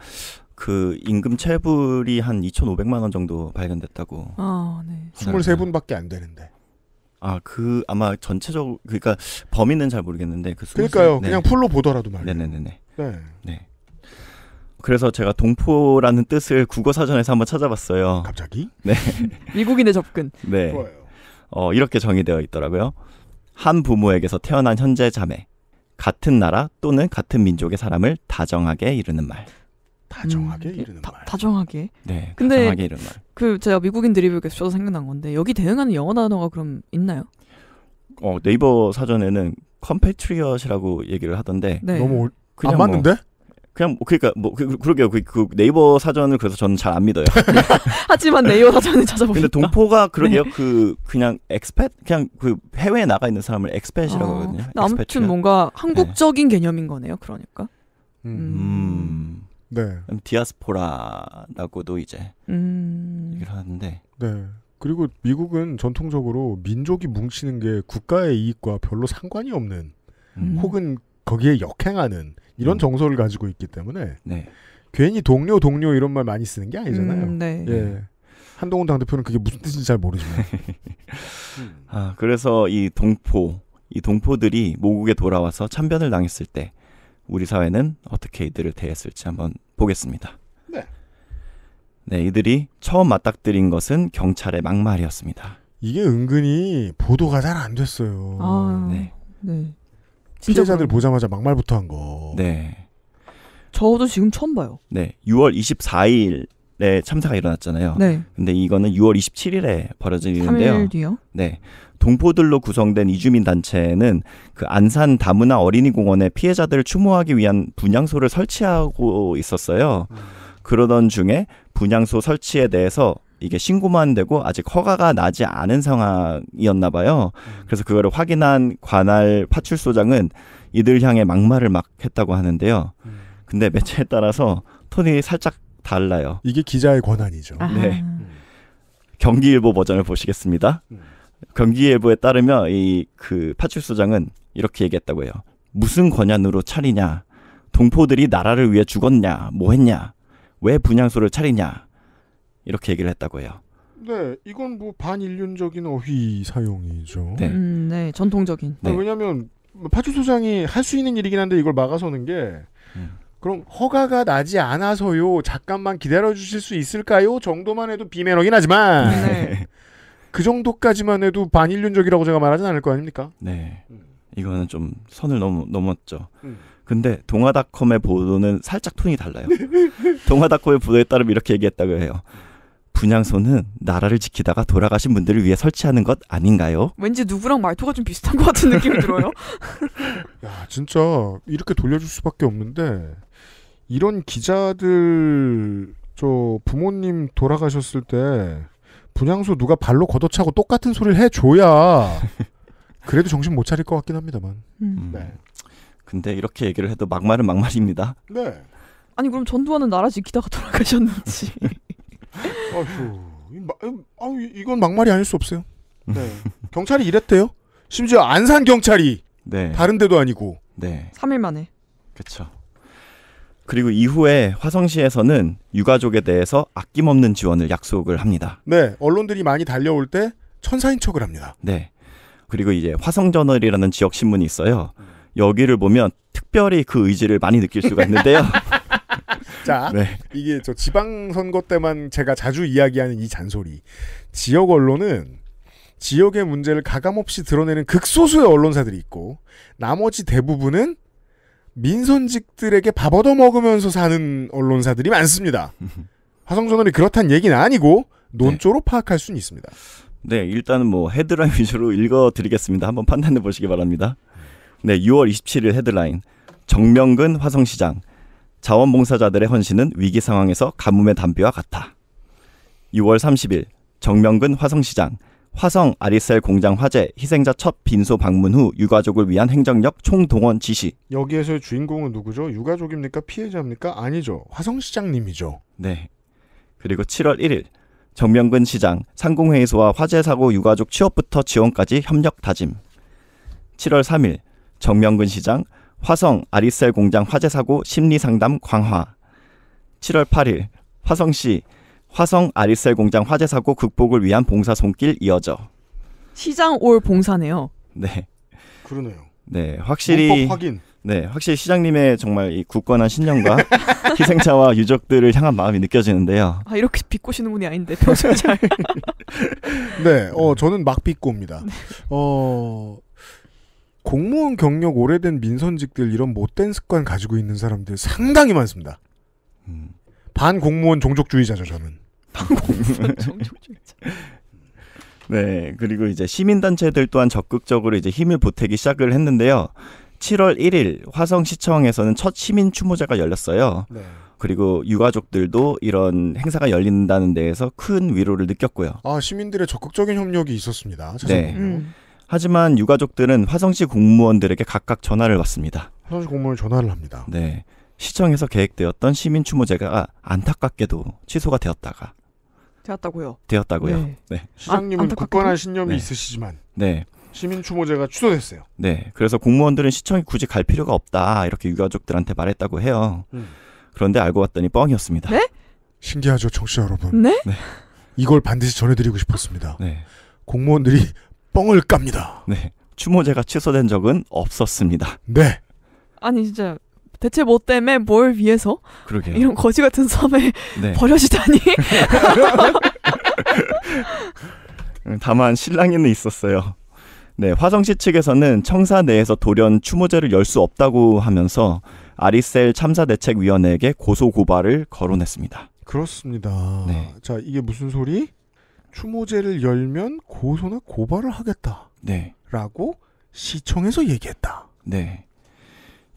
그 임금 체불이 한 2,500만 원 정도 발견됐다고. 아, 네. 23분밖에 안 되는데. 아, 그 아마 전체적 그러니까 범인은 잘 모르겠는데 그 23, 그러니까요. 네. 그냥 풀로 보더라도 말이에요. 네, 네, 네, 네. 네. 그래서 제가 동포라는 뜻을 국어 사전에서 한번 찾아봤어요. 갑자기? 네. 미국인의 접근. 네. 좋아요. 어, 이렇게 정의되어 있더라고요. 한 부모에게서 태어난 현재 자매, 같은 나라 또는 같은 민족의 사람을 다정하게 이르는 말. 다정하게 음, 이르는 다, 말. 다정하게. 네, 근데 다정하게 이르는 말. 그 제가 미국인 드리블에서 저도 생각난 건데 여기 대응하는 영어 단어가 그럼 있나요? 어 네이버 사전에는 컴패트리엇이라고 얘기를 하던데 네. 너무 올, 그냥 안 맞는데? 뭐 그냥 뭐 그러니까 뭐 그, 그 러게요 그, 그, 네이버 사전을 그래서 저는 잘 안 믿어요. 하지만 네이버 사전을 찾아보니까. 근데 동포가 네. 그러게요. 네. 그 그냥 엑스펫 그냥 그 해외에 나가 있는 사람을 엑스펫이라고 아, 하거든요. 아무튼 뭔가 한국적인 네. 개념인 거네요. 그러니까. 음. 음. 음. 네. 디아스포라라고도 이제 음. 얘기를 하는데. 네. 그리고 미국은 전통적으로 민족이 뭉치는 게 국가의 이익과 별로 상관이 없는 음. 혹은 거기에 역행하는 이런 음. 정서를 가지고 있기 때문에 네. 괜히 동료 동료 이런 말 많이 쓰는 게 아니잖아요. 음, 네. 예. 네. 한동훈 당대표는 그게 무슨 뜻인지 잘 모르지만. 아, 그래서 이 동포, 이 동포들이 모국에 돌아와서 참변을 당했을 때 우리 사회는 어떻게 이들을 대했을지 한번 보겠습니다. 네. 네, 이들이 처음 맞닥뜨린 것은 경찰의 막말이었습니다. 이게 은근히 보도가 잘 안 됐어요. 아, 네. 네. 피해자들 보자마자 막말부터 한 거. 네. 저도 지금 처음 봐요. 네. 6월 24일에 참사가 일어났잖아요. 네. 근데 이거는 6월 27일에 벌어진 일인데요. 3일 뒤요? 네. 동포들로 구성된 이주민 단체는 그 안산 다문화 어린이 공원에 피해자들을 추모하기 위한 분향소를 설치하고 있었어요. 음. 그러던 중에 분향소 설치에 대해서 이게 신고만 되고 아직 허가가 나지 않은 상황이었나 봐요. 음. 그래서 그거를 확인한 관할 파출소장은 이들 향해 막말을 막 했다고 하는데요. 음. 근데 매체에 따라서 톤이 살짝 달라요. 이게 기자의 권한이죠. 아하. 네. 음. 경기일보 버전을 보시겠습니다. 경기일보에 따르면 이 그 파출소장은 이렇게 얘기했다고 해요. 무슨 권한으로 차리냐? 동포들이 나라를 위해 죽었냐? 뭐 했냐? 왜 분향소를 차리냐? 이렇게 얘기를 했다고 해요. 네, 이건 뭐 반인륜적인 어휘 사용이죠. 네, 음, 네 전통적인. 네. 왜냐하면 파주소장이 할 수 있는 일이긴 한데 이걸 막아서는 게 음. 그럼 허가가 나지 않아서요. 잠깐만 기다려 주실 수 있을까요? 정도만 해도 비매너긴 하지만 네. 네. 그 정도까지만 해도 반인륜적이라고 제가 말하진 않을 거 아닙니까? 네, 음. 이거는 좀 선을 넘, 넘었죠. 음. 근데 동아닷컴의 보도는 살짝 톤이 달라요. 동아닷컴의 보도에 따르면 이렇게 얘기했다고 해요. 분향소는 나라를 지키다가 돌아가신 분들을 위해 설치하는 것 아닌가요? 왠지 누구랑 말투가 좀 비슷한 것 같은 느낌이 들어요. 야, 진짜 이렇게 돌려줄 수밖에 없는데 이런 기자들 저 부모님 돌아가셨을 때 분향소 누가 발로 걷어차고 똑같은 소리를 해줘야 그래도 정신 못 차릴 것 같긴 합니다만. 음. 음. 네. 근데 이렇게 얘기를 해도 막말은 막말입니다. 네. 아니 그럼 전두환은 나라 지키다가 돌아가셨는지. 아휴, 아유, 이건 막말이 아닐 수 없어요. 네. 경찰이 이랬대요. 심지어 안산 경찰이 네. 다른 데도 아니고. 네. 3일 만에. 그렇죠. 그리고 이후에 화성시에서는 유가족에 대해서 아낌없는 지원을 약속을 합니다. 네, 언론들이 많이 달려올 때 천사인 척을 합니다. 네. 그리고 이제 화성저널이라는 지역 신문이 있어요. 여기를 보면 특별히 그 의지를 많이 느낄 수가 있는데요. 자, 네. 이게 저 지방선거 때만 제가 자주 이야기하는 이 잔소리. 지역 언론은 지역의 문제를 가감없이 드러내는 극소수의 언론사들이 있고, 나머지 대부분은 민선직들에게 밥 얻어 먹으면서 사는 언론사들이 많습니다. 화성전원이 그렇단 얘기는 아니고, 논조로 네. 파악할 수는 있습니다. 네, 일단은 뭐 헤드라인 위주로 읽어드리겠습니다. 한번 판단해 보시기 바랍니다. 네, 6월 27일 헤드라인. 정명근 화성시장 자원봉사자들의 헌신은 위기 상황에서 가뭄의 담비와 같아. 6월 30일 정명근 화성시장 화성 아리셀 공장 화재 희생자 첫 빈소 방문 후 유가족을 위한 행정력 총동원 지시. 여기에서의 주인공은 누구죠? 유가족입니까? 피해자입니까? 아니죠. 화성시장님이죠. 네. 그리고 7월 1일 정명근 시장 상공회의소와 화재 사고 유가족 취업부터 지원까지 협력 다짐. 7월 3일 정명근 시장 화성 아리셀 공장 화재 사고 심리 상담 광화 7월 8일 화성시 화성 아리셀 공장 화재 사고 극복을 위한 봉사 손길 이어져. 시장 올 봉사네요. 네. 그러네요. 네, 확실히 확인. 네, 확실히 시장님의 정말 이 굳건한 신념과 희생자와 유족들을 향한 마음이 느껴지는데요. 아 이렇게 비꼬시는 분이 아닌데 표정 에 잘. 네, 어 저는 막 비꼬입니다. 네. 어 공무원 경력 오래된 민선직들 이런 못된 습관 가지고 있는 사람들 상당히 많습니다. 음. 반공무원 종족주의자죠 저는. 반공무원 종족주의자. 네, 그리고 이제 시민단체들 또한 적극적으로 이제 힘을 보태기 시작을 했는데요. 7월 1일 화성시청에서는 첫 시민 추모제가 열렸어요. 네. 그리고 유가족들도 이런 행사가 열린다는 데에서 큰 위로를 느꼈고요. 아 시민들의 적극적인 협력이 있었습니다. 네. 음. 하지만 유가족들은 화성시 공무원들에게 각각 전화를 받습니다 화성시 공무원 이 전화를 합니다. 네. 시청에서 계획되었던 시민 추모제가 안타깝게도 취소가 되었다가 되었다고요. 되었다고요. 네. 네. 시장님은 안, 굳건한 신념이 네. 있으시지만 네. 시민 추모제가 취소됐어요. 네. 그래서 공무원들은 시청이 굳이 갈 필요가 없다 이렇게 유가족들한테 말했다고 해요. 음. 그런데 알고 봤더니 뻥이었습니다. 네? 신기하죠, 청취자 여러분. 네? 네. 이걸 반드시 전해드리고 싶었습니다. 네. 공무원들이 뻥을 깝니다. 네. 추모제가 취소된 적은 없었습니다. 네. 아니 진짜 대체 뭐 때문에 뭘 위해서 그러게요. 이런 거지 같은 섬에 네. 버려지다니. 음, 다만 신랑이는 있었어요. 네, 화성시 측에서는 청사 내에서 돌연 추모제를 열 수 없다고 하면서 아리셀 참사대책위원회에게 고소 고발을 거론했습니다. 그렇습니다. 네. 자, 이게 무슨 소리? 추모제를 열면 고소나 고발을 하겠다. 네. 라고 시청에서 얘기했다. 네.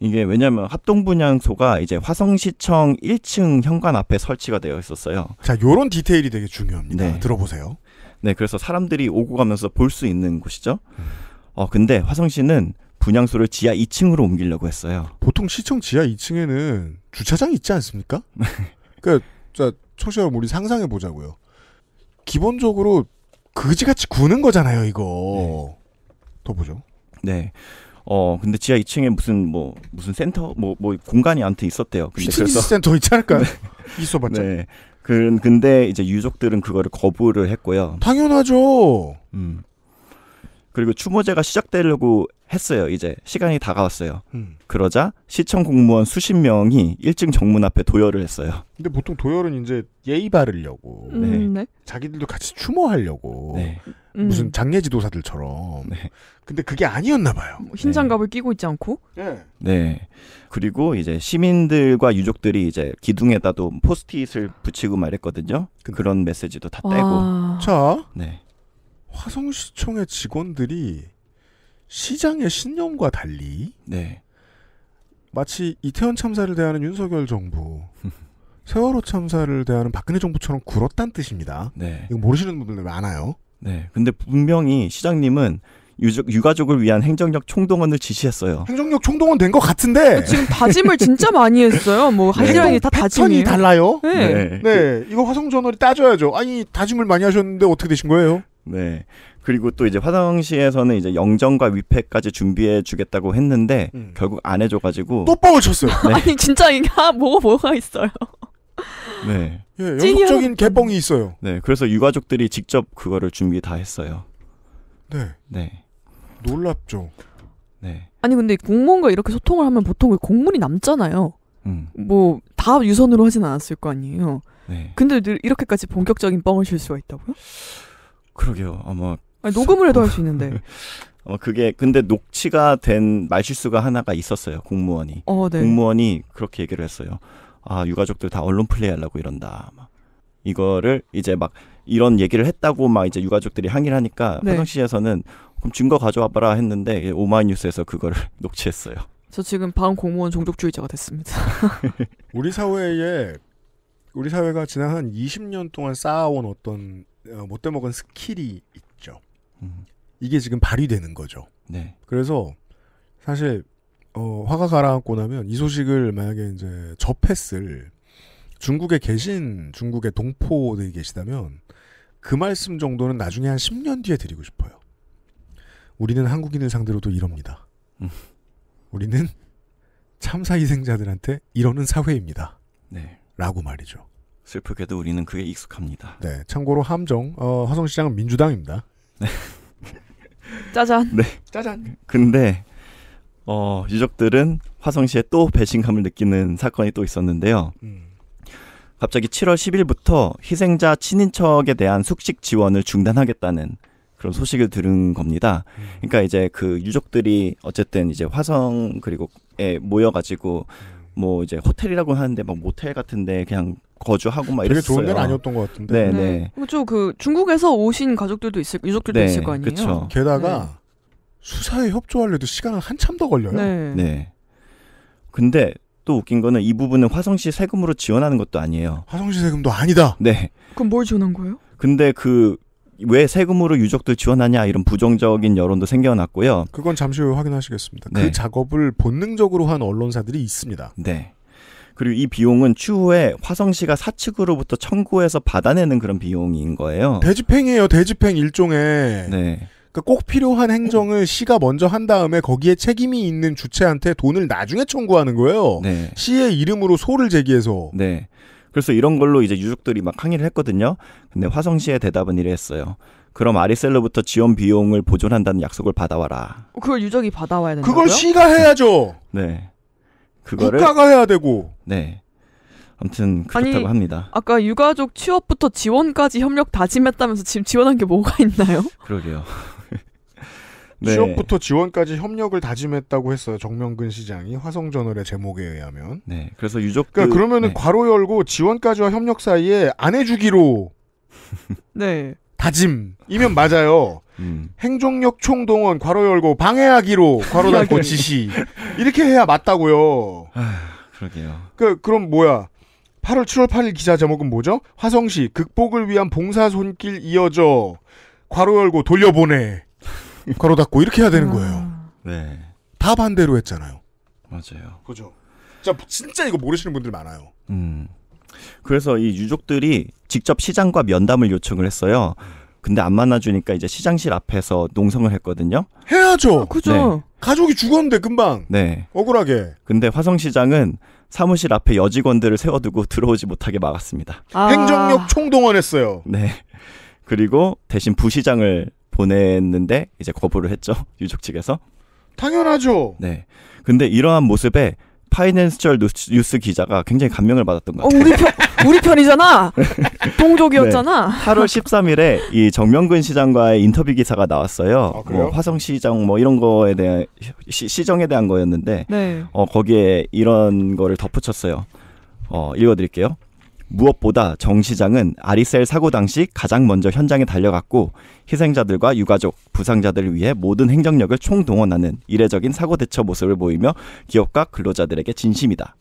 이게 왜냐면 합동분향소가 이제 화성시청 1층 현관 앞에 설치가 되어 있었어요. 자, 요런 디테일이 되게 중요합니다. 네. 들어보세요. 네, 그래서 사람들이 오고 가면서 볼 수 있는 곳이죠. 음. 어, 근데 화성시는 분향소를 지하 2층으로 옮기려고 했어요. 보통 시청 지하 2층에는 주차장 있지 않습니까? 그러니까 자, 청취자 우리 상상해 보자고요. 기본적으로 그지같이 구는 거잖아요, 이거. 네. 더 보죠. 네. 어 근데 지하 2층에 무슨 뭐 무슨 센터 뭐뭐 뭐 공간이 아무튼 있었대요. 근데 그래서 센터 있잖아을까 네. 있어봤자. 네. 그 근데 이제 유족들은 그거를 거부를 했고요. 당연하죠. 음. 그리고 추모제가 시작되려고 했어요. 이제 시간이 다가왔어요. 음. 그러자 시청 공무원 수십 명이 1층 정문 앞에 도열을 했어요. 근데 보통 도열은 이제 예의 바르려고 음, 네. 네. 자기들도 같이 추모하려고 네. 음. 무슨 장례 지도사들처럼. 네. 근데 그게 아니었나 봐요. 뭐흰 장갑을 네. 끼고 있지 않고. 네. 네. 그리고 이제 시민들과 유족들이 이제 기둥에다도 포스트잇을 붙이고 말했거든요. 근데. 그런 메시지도 다 와. 떼고. 자. 네. 화성시청의 직원들이 시장의 신념과 달리 네. 마치 이태원 참사를 대하는 윤석열 정부 세월호 참사를 대하는 박근혜 정부처럼 굴었단 뜻입니다. 네. 이거 모르시는 분들 많아요. 네. 근데 분명히 시장님은 유족, 유가족을 위한 행정력 총동원을 지시했어요. 행정력 총동원 된 것 같은데 그 지금 다짐을 진짜 많이 했어요. 뭐 한량이 네. 뭐 다 다짐이 달라요. 네. 네. 네. 이거 화성 전월이 따져야죠. 아니 다짐을 많이 하셨는데 어떻게 되신 거예요? 네. 그리고 또 이제 화성시에서는 이제 영정과 위패까지 준비해 주겠다고 했는데 음. 결국 안 해줘가지고 또 뻥을 쳤어요. 네. 아니 진짜 이게 뭐가 뭐가 있어요. 네. 예, 연속적인 개뻥이 음. 있어요. 네. 그래서 유가족들이 직접 그거를 준비 다 했어요. 네. 네. 놀랍죠. 네. 아니 근데 공무원과 이렇게 소통을 하면 보통 그 공문이 남잖아요. 음. 뭐 다 유선으로 하진 않았을 거 아니에요. 네. 근데 이렇게까지 본격적인 뻥을 칠 수가 있다고요? 그러게요. 아마 아니, 녹음을 해도 할 수 있는데. 어 그게 근데 녹취가 된 말실수가 하나가 있었어요. 공무원이. 어, 네. 공무원이 그렇게 얘기를 했어요. 아 유가족들 다 언론 플레이하려고 이런다. 막. 이거를 이제 막 이런 얘기를 했다고 막 이제 유가족들이 항의를 하니까 네. 화성시에서는 그럼 증거 가져와봐라 했는데 오마이뉴스에서 그거를 녹취했어요. 저 지금 방 공무원 종족주의자가 됐습니다. 우리 사회에 우리 사회가 지난 한 20년 동안 쌓아온 어떤 어, 못돼 먹은 스킬이 있죠. 음. 이게 지금 발휘되는 거죠. 네. 그래서 사실 어, 화가 가라앉고 나면 이 소식을 만약에 이제 접했을 중국에 계신 중국의 동포들이 계시다면 그 말씀 정도는 나중에 한 10년 뒤에 드리고 싶어요. 우리는 한국인을 상대로도 이럽니다. 음. 우리는 참사 희생자들한테 이러는 사회입니다. 네. 라고 말이죠. 슬프게도 우리는 그게 익숙합니다. 네. 참고로 함정 어, 화성시장은 민주당입니다. 네. 짜잔. 네. 짜잔. 근데 어, 유족들은 화성시에 또 배신감을 느끼는 사건이 또 있었는데요. 음. 갑자기 7월 10일부터 희생자 친인척에 대한 숙식 지원을 중단하겠다는 그런 소식을 들은 겁니다. 음. 그러니까 이제 그 유족들이 어쨌든 이제 화성 그리고에 모여가지고 음. 뭐 이제 호텔이라고 하는데 막 모텔 같은데 그냥 거주하고 막이렇게 좋은 데는 아니었던 것 같은데. 네네. 네. 그렇죠. 그 중국에서 오신 가족들도 있을 유족들도 네, 있을 거 아니에요. 그렇 게다가 네. 수사에 협조하려도 시간은 한참 더 걸려요. 네. 네. 근데 또 웃긴 거는 이 부분은 화성시 세금으로 지원하는 것도 아니에요. 화성시 세금도 아니다. 네. 그럼 뭘 지원한 거예요? 근데 그 왜 세금으로 유족들 지원하냐 이런 부정적인 여론도 생겨났고요. 그건 잠시 후에 확인하시겠습니다. 그 네. 그 작업을 본능적으로 한 언론사들이 있습니다. 네. 그리고 이 비용은 추후에 화성시가 사측으로부터 청구해서 받아내는 그런 비용인 거예요. 대집행이에요. 대집행 일종의. 네. 그러니까 꼭 필요한 행정을 시가 먼저 한 다음에 거기에 책임이 있는 주체한테 돈을 나중에 청구하는 거예요. 네. 시의 이름으로 소를 제기해서. 네. 그래서 이런 걸로 이제 유족들이 막 항의를 했거든요. 근데 화성시의 대답은 이랬어요. 그럼 아리셀로부터 지원 비용을 보존한다는 약속을 받아와라. 그걸 유족이 받아와야 된다고요? 그걸 시가 해야죠. 네. 그거를 국가가 해야 되고. 네. 아무튼 그렇다고 아니, 합니다. 아까 유가족 취업부터 지원까지 협력 다짐했다면서 지금 지원한 게 뭐가 있나요? 그러게요. 네. 취업부터 지원까지 협력을 다짐했다고 했어요. 정명근 시장이 화성저널의 제목에 의하면. 네. 그래서 유족. 그러니까 그 그러면은 네. 괄호 열고 지원까지와 협력 사이에 안 해주기로. 네. 다짐이면 맞아요. 음. 행정력 총동원 괄호 열고 방해하기로 괄호 닫고 지시 이렇게 해야 맞다고요. 아, 그러게요. 그 그럼 뭐야? 8월 7월 8일 기자 제목은 뭐죠? 화성시 극복을 위한 봉사 손길 이어져 괄호 열고 돌려보내 괄호 닫고 이렇게 해야 되는 거예요. 아. 네. 다 반대로 했잖아요. 맞아요. 그죠. 진짜 진짜 이거 모르시는 분들 많아요. 음. 그래서 이 유족들이 직접 시장과 면담을 요청을 했어요. 근데 안 만나주니까 이제 시장실 앞에서 농성을 했거든요. 해야죠. 아, 그죠. 네. 가족이 죽었는데 금방. 네. 억울하게. 근데 화성시장은 사무실 앞에 여직원들을 세워두고 들어오지 못하게 막았습니다. 아... 행정력 총동원했어요. 네. 그리고 대신 부시장을 보냈는데 이제 거부를 했죠. 유족 측에서. 당연하죠. 네. 근데 이러한 모습에 파이낸셜 뉴스, 뉴스 기자가 굉장히 감명을 받았던 것 같아요. 어, 우리 편 우리 편이잖아. 동족이었잖아. 네. 8월 13일에 이 정명근 시장과의 인터뷰 기사가 나왔어요. 아, 뭐 화성 시장 뭐 이런 거에 대한 시, 정에 대한 거였는데 네. 어, 거기에 이런 거를 덧붙였어요. 어, 읽어드릴게요. 무엇보다 정 시장은 아리셀 사고 당시 가장 먼저 현장에 달려갔고 희생자들과 유가족, 부상자들을 위해 모든 행정력을 총동원하는 이례적인 사고 대처 모습을 보이며 기업과 근로자들에게 진심이다.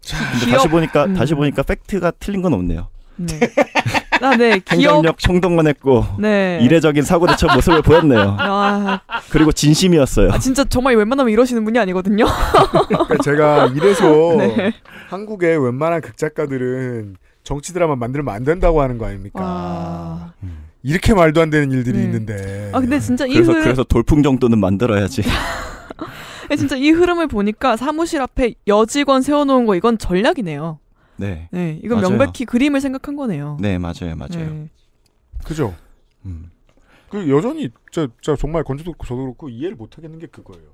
자, 근데 기업. 다시 보니까 음. 다시 보니까 팩트가 틀린 건 없네요. 네. 아, 네. 행정력 총동원했고 네. 이례적인 사고 대처 모습을 보였네요. 아... 그리고 진심이었어요. 아, 진짜 정말 웬만하면 이러시는 분이 아니거든요. 그러니까 제가 이래서 네. 한국의 웬만한 극작가들은 정치 드라마 만들면 안 된다고 하는 거 아닙니까? 와... 음. 이렇게 말도 안 되는 일들이 네. 있는데. 아 근데 진짜 이 그래서 흐 그래서 돌풍 정도는 만들어야지. 진짜 이 흐름을 보니까 사무실 앞에 여직원 세워놓은 거 이건 전략이네요. 네. 네, 이건 맞아요. 명백히 그림을 생각한 거네요. 네, 맞아요, 맞아요. 네. 그죠. 음. 그 여전히 저, 저 정말 건조도 저도 그렇고 이해를 못 하겠는 게 그거예요.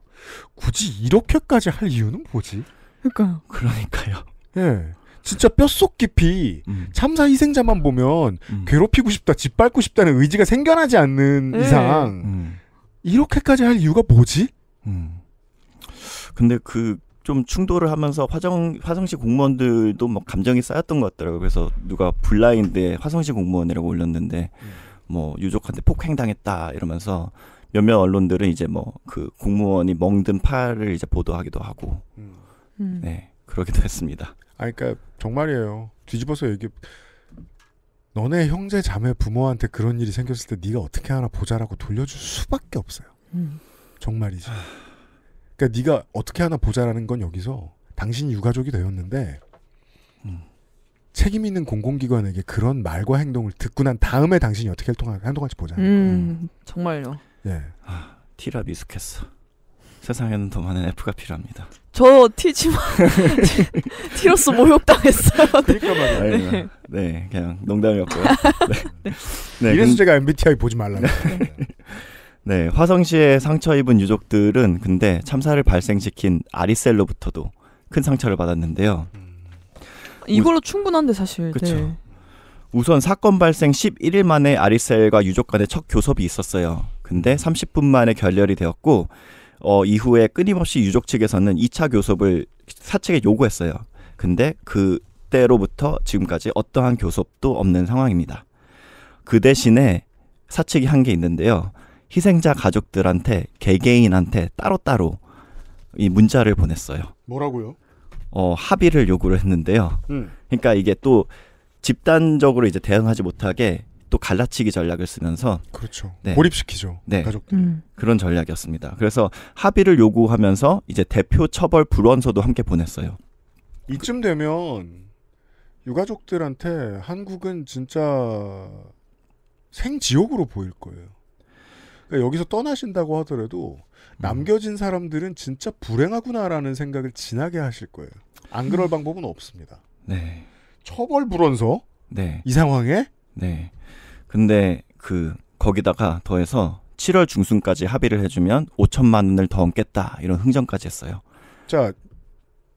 굳이 이렇게까지 할 이유는 뭐지? 그러니까요. 그러니까요. 예. 진짜 뼛속 깊이 음. 참사 희생자만 보면 음. 괴롭히고 싶다, 짓밟고 싶다는 의지가 생겨나지 않는 네. 이상 음. 이렇게까지 할 이유가 뭐지? 음. 근데 그 좀 충돌을 하면서 화정 화성시 공무원들도 뭐 감정이 쌓였던 것 같더라고요. 그래서 누가 블라인드에 화성시 공무원이라고 올렸는데 음. 뭐 유족한테 폭행당했다 이러면서 몇몇 언론들은 이제 뭐 그 공무원이 멍든 팔을 이제 보도하기도 하고 음. 음. 네 그러기도 했습니다. 아 그러니까 정말이에요. 뒤집어서 얘기 너네 형제 자매 부모한테 그런 일이 생겼을 때 네가 어떻게 하나 보자라고 돌려줄 수밖에 없어요. 음. 정말이지. 그러니까 네가 어떻게 하나 보자라는 건 여기서 당신 이 유가족이 되었는데 음. 책임 있는 공공기관에게 그런 말과 행동을 듣고 난 다음에 당신이 어떻게 한동안 한동안씩 보자는 음, 거예요. 정말요. 예. 아, 티라 미숙했어. 세상에는 더 많은 F가 필요합니다. 저 T지만 T로서 모욕당했어요. 그러니까 네. 말이에 네. 네. 그냥 농담이었고요. 네. 네. 이래서 제가 네, MBTI 보지 말라는 네, 화성시에 상처 입은 유족들은 근데 참사를 발생시킨 아리셀로부터도 큰 상처를 받았는데요. 음. 이걸로 우... 충분한데 사실. 그렇죠. 네. 우선 사건 발생 11일 만에 아리셀과 유족 간의 첫 교섭이 있었어요. 근데 30분 만에 결렬이 되었고 어, 이후에 끊임없이 유족 측에서는 2차 교섭을 사측에 요구했어요. 근데 그때로부터 지금까지 어떠한 교섭도 없는 상황입니다. 그 대신에 사측이 한 게 있는데요. 희생자 가족들한테 개개인한테 따로따로 이 문자를 보냈어요. 뭐라고요? 어, 합의를 요구를 했는데요. 음. 그러니까 이게 또 집단적으로 이제 대응하지 못하게 또 갈라치기 전략을 쓰면서 그렇죠. 네. 고립시키죠. 네. 가족들. 음. 그런 전략이었습니다. 그래서 합의를 요구하면서 이제 대표 처벌 불원서도 함께 보냈어요. 이쯤 되면 유가족들한테 한국은 진짜 생지옥으로 보일 거예요. 그러니까 여기서 떠나신다고 하더라도 음. 남겨진 사람들은 진짜 불행하구나라는 생각을 진하게 하실 거예요. 안 그럴 음. 방법은 없습니다. 네. 처벌 불원서 네. 이 상황에 네. 근데 그 거기다가 더해서 7월 중순까지 합의를 해주면 5천만 원을 더 얹겠다 이런 흥정까지 했어요. 자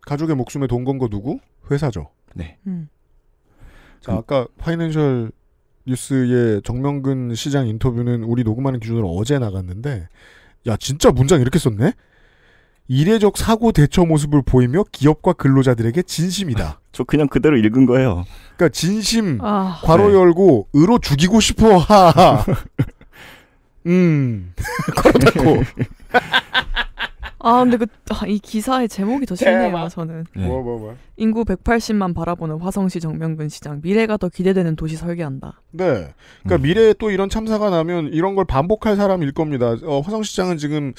가족의 목숨에 돈 건 거 누구? 회사죠. 네. 음. 자 아까 파이낸셜 뉴스의 정명근 시장 인터뷰는 우리 녹음하는 기준으로 어제 나갔는데 야 진짜 문장 이렇게 썼네? 이례적 사고 대처 모습을 보이며 기업과 근로자들에게 진심이다. 저 그냥 그대로 읽은 거예요. 그러니까 진심 아... 괄호 네. 열고 으로 죽이고 싶어 하. 음. 괄호 닫고. 아 근데 그이 아, 기사의 제목이 더 싫네요 저는. 네. 뭐, 뭐, 뭐. 인구 180만 바라보는 화성시 정명근 시장 미래가 더 기대되는 도시 설계한다. 네, 그러니까 음. 미래에 또 이런 참사가 나면 이런 걸 반복할 사람일 겁니다. 어, 화성시장은 지금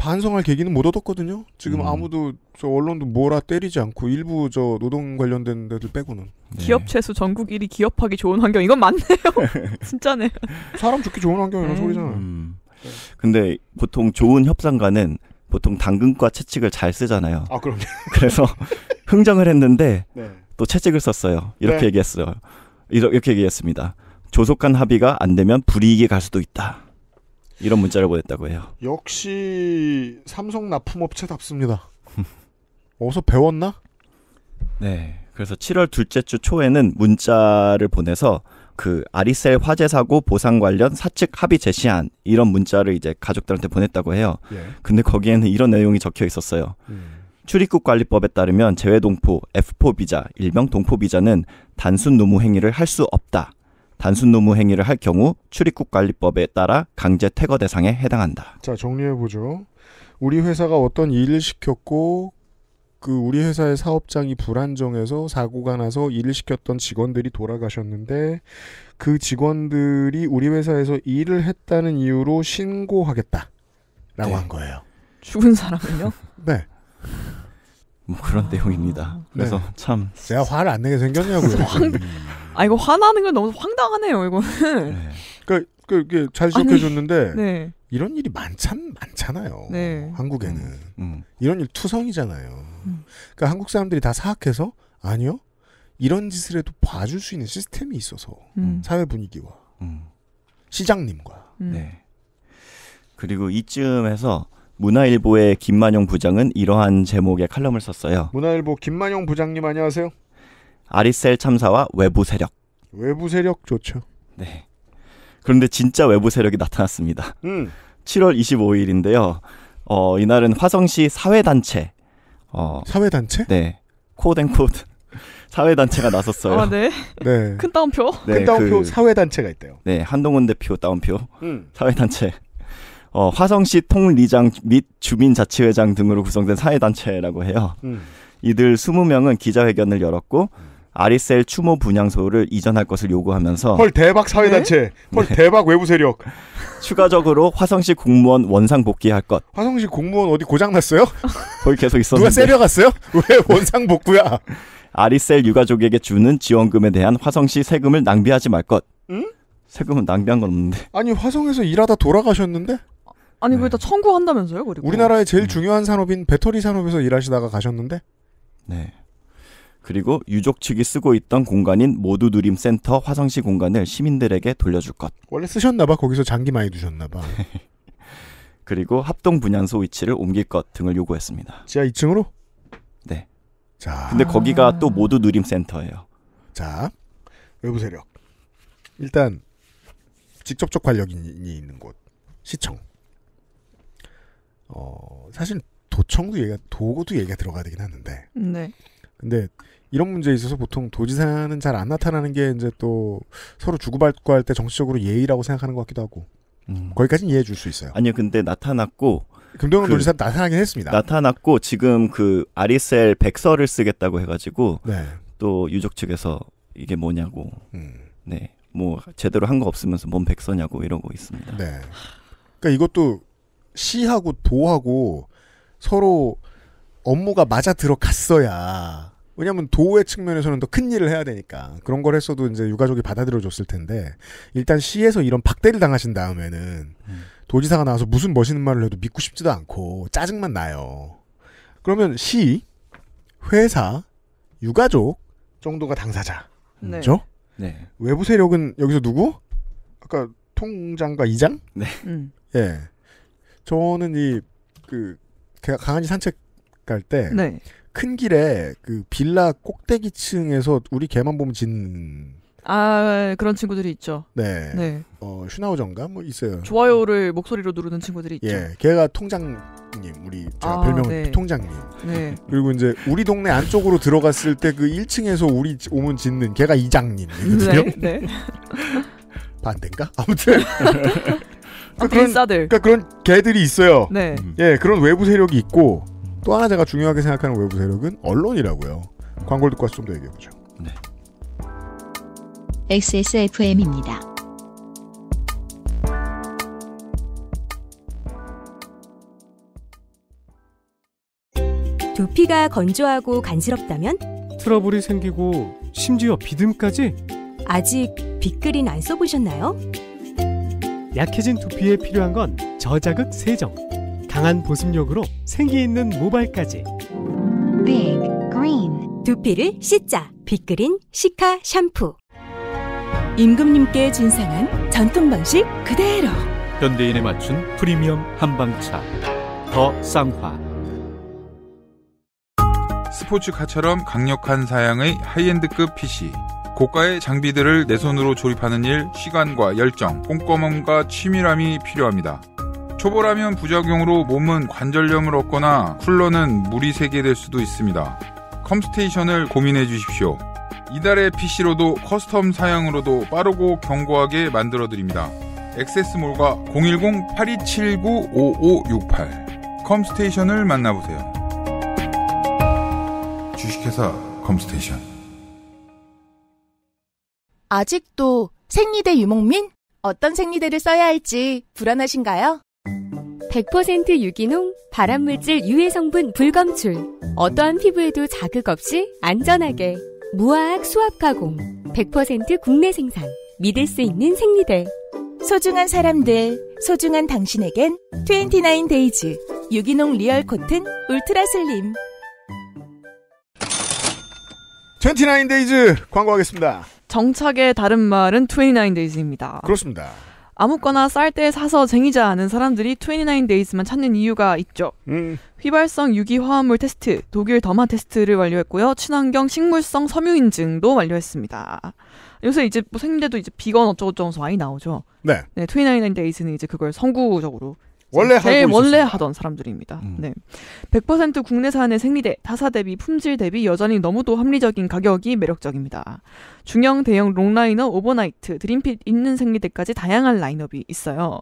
반성할 계기는 못 얻었거든요. 지금 음. 아무도 저 언론도 뭐라 때리지 않고 일부 저 노동 관련된 데들 빼고는 네. 기업 채수 전국 1위 기업하기 좋은 환경 이건 맞네요. 진짜네. 사람 죽기 좋은 환경 이런 음. 소리잖아요. 음. 네. 근데 보통 좋은 협상가는 보통 당근과 채찍을 잘 쓰잖아요. 아 그럼요. 그래서 흥정을 했는데 네. 또 채찍을 썼어요. 이렇게 네. 얘기했어요. 이렇게 얘기했습니다. 조속한 합의가 안 되면 불이익이 갈 수도 있다. 이런 문자를 보냈다고 해요. 역시 삼성 납품업체답습니다. 어서 배웠나? 네. 그래서 7월 둘째 주 초에는 문자를 보내서 그 아리셀 화재 사고 보상 관련 사측 합의 제시안 이런 문자를 이제 가족들한테 보냈다고 해요. 예. 근데 거기에는 이런 내용이 적혀 있었어요. 음. 출입국 관리법에 따르면 재외동포 F4 비자, 일명 동포 비자는 단순 노무 행위를 할 수 없다. 단순 노무 행위를 할 경우 출입국 관리법에 따라 강제 퇴거 대상에 해당한다. 자, 정리해 보죠. 우리 회사가 어떤 일을 시켰고 그 우리 회사의 사업장이 불안정해서 사고가 나서 일을 시켰던 직원들이 돌아가셨는데 그 직원들이 우리 회사에서 일을 했다는 이유로 신고하겠다라고 네. 한 거예요. 죽은 사람은요? 네. 뭐 그런 아... 내용입니다. 네. 그래서 네. 참 제가 화를 안 내게 생겼냐고요. 아 이거 화나는 건 너무 황당하네요. 이거는. 네. 그니까그잘 그, 지적해 줬는데 네. 이런 일이 많참 많잖아요. 네. 한국에는 음, 음. 이런 일 투성이잖아요. 음. 그니까 한국 사람들이 다 사악해서 아니요 이런 짓을 해도 봐줄 수 있는 시스템이 있어서 음. 사회 분위기와 음. 시장님과 음. 네. 그리고 이쯤에서 문화일보의 김만용 부장은 이러한 제목의 칼럼을 썼어요. 문화일보 김만용 부장님 안녕하세요. 아리셀 참사와 외부 세력. 외부 세력 좋죠. 네. 그런데 진짜 외부 세력이 나타났습니다. 음. 7월 25일인데요. 어, 이날은 화성시 사회단체. 어, 사회단체? 네. 코덴코드. 사회단체가 나섰어요. 아, 네. 네. 큰 따옴표? 네, 큰 따옴표 그, 사회단체가 있대요. 네. 한동훈 대표 따옴표. 음. 사회단체. 어, 화성시 통리장 및 주민자치회장 등으로 구성된 사회단체라고 해요. 음. 이들 20명은 기자회견을 열었고 음. 아리셀 추모 분향소를 이전할 것을 요구하면서 헐 대박 사회단체 네? 헐 네. 대박 외부 세력 추가적으로 화성시 공무원 원상 복귀할 것 화성시 공무원 어디 고장 났어요? 거기 계속 있었는데 누가 세려갔어요? 왜 원상 복구야? 아리셀 유가족에게 주는 지원금에 대한 화성시 세금을 낭비하지 말 것. 응? 세금은 낭비한 건 없는데. 아니 화성에서 일하다 돌아가셨는데? 아니 네. 왜다 청구한다면서요? 그리고 우리나라의 제일 중요한 산업인 배터리 산업에서 일하시다가 가셨는데? 네. 그리고 유족 측이 쓰고 있던 공간인 모두 누림 센터 화성시 공간을 시민들에게 돌려줄 것. 원래 쓰셨나봐 거기서 장기 많이 두셨나봐. 그리고 합동 분양소 위치를 옮길 것 등을 요구했습니다. 지하 2층으로? 네. 자. 근데 거기가 또 모두 누림 센터예요. 자, 외부 세력. 일단 직접적 관력이 있는 곳 시청. 어 사실 도청도 얘가 기 도구도 얘기가 들어가야 되긴 하는데. 네. 근데 이런 문제에 있어서 보통 도지사는 잘 안 나타나는 게 이제 또 서로 주고받고 할 때 정치적으로 예의라고 생각하는 것 같기도 하고 음. 거기까지는 이해해 줄 수 있어요. 아니요, 근데 나타났고 금동현 그, 도지사 나타나긴 했습니다. 나타났고 지금 그 아리셀 백서를 쓰겠다고 해가지고 네. 또 유족 측에서 이게 뭐냐고 음. 네뭐 제대로 한 거 없으면서 뭔 백서냐고 이러고 있습니다. 네. 그러니까 이것도 시하고 도하고 서로 업무가 맞아 들어갔어야 왜냐하면 도의 측면에서는 더 큰 일을 해야 되니까 그런 걸 했어도 이제 유가족이 받아들여 줬을 텐데 일단 시에서 이런 박대를 당하신 다음에는 음. 도지사가 나와서 무슨 멋있는 말을 해도 믿고 싶지도 않고 짜증만 나요. 그러면 시, 회사, 유가족 정도가 당사자죠. 네. 네. 외부 세력은 여기서 누구? 아까 통장과 이장? 네. 음. 예. 저는 이 그 강아지 산책 갈때 네. 큰 길에 그 빌라 꼭대기층에서 우리 개만 보면 짖는 아 그런 친구들이 있죠. 네. 네. 어 슈나우전가 뭐 있어요. 좋아요를 목소리로 누르는 친구들이 있죠. 예, 걔가 통장님 우리 아, 별명은 네. 통장님. 네. 그리고 이제 우리 동네 안쪽으로 들어갔을 때 그 1층에서 우리 오면짖는 걔가 이장님이거든요. 네. 네. 반대인가? 아무튼. 아, 그러니까 아, 그런, 그러니까 그런 개들이 있어요. 네. 음. 예, 그런 외부 세력이 있고 또 하나 제가 중요하게 생각하는 외부 세력은 언론이라고요. 광고를 듣고 와서 좀더 얘기해보죠. 네. XSFM입니다. 두피가 건조하고 간지럽다면? 트러블이 생기고 심지어 비듬까지? 아직 빅그린 안 써보셨나요? 약해진 두피에 필요한 건 저자극 세정. 강한 보습력으로 색이 있는 모발까지 Big 두피를 씻자 빅그린 시카 샴푸 임금님께 진상한 전통 방식 그대로 현대인에 맞춘 프리미엄 한방차 더 쌍화 스포츠카처럼 강력한 사양의 하이엔드급 PC 고가의 장비들을 내 손으로 조립하는 일 시간과 열정 꼼꼼함과 치밀함이 필요합니다 초보라면 부작용으로 몸은 관절염을 얻거나 쿨러는 물이 새게 될 수도 있습니다. 컴스테이션을 고민해 주십시오. 이달의 PC로도 커스텀 사양으로도 빠르고 견고하게 만들어 드립니다. 엑세스몰과 010-8279-5568 컴스테이션을 만나보세요. 주식회사 컴스테이션 아직도 생리대 유목민? 어떤 생리대를 써야 할지 불안하신가요? 100% 유기농, 발암물질 유해 성분 불검출. 어떠한 피부에도 자극 없이 안전하게. 무화학 수압 가공. 100% 국내 생산. 믿을 수 있는 생리대. 소중한 사람들, 소중한 당신에겐 29 데이즈 유기농 리얼 코튼 울트라 슬림. 29 데이즈 광고하겠습니다. 정착의 다른 말은 29 데이즈입니다. 그렇습니다. 아무거나 쌀 때 사서 쟁이자 하는 사람들이 29데이즈만 찾는 이유가 있죠. 음. 휘발성 유기 화합물 테스트, 독일 더마 테스트를 완료했고요. 친환경 식물성 섬유 인증도 완료했습니다. 요새 이제 뭐 생리대도 이제 비건 어쩌고저쩌고 많이 나오죠. 네. 네, 29데이즈는 이제 그걸 선구적으로 원래 제일 원래 하던 사람들입니다. 음. 네. 100% 국내산의 생리대, 타사 대비 품질 대비 여전히 너무도 합리적인 가격이 매력적입니다. 중형 대형 롱라이너 오버나이트, 드림핏 있는 생리대까지 다양한 라인업이 있어요.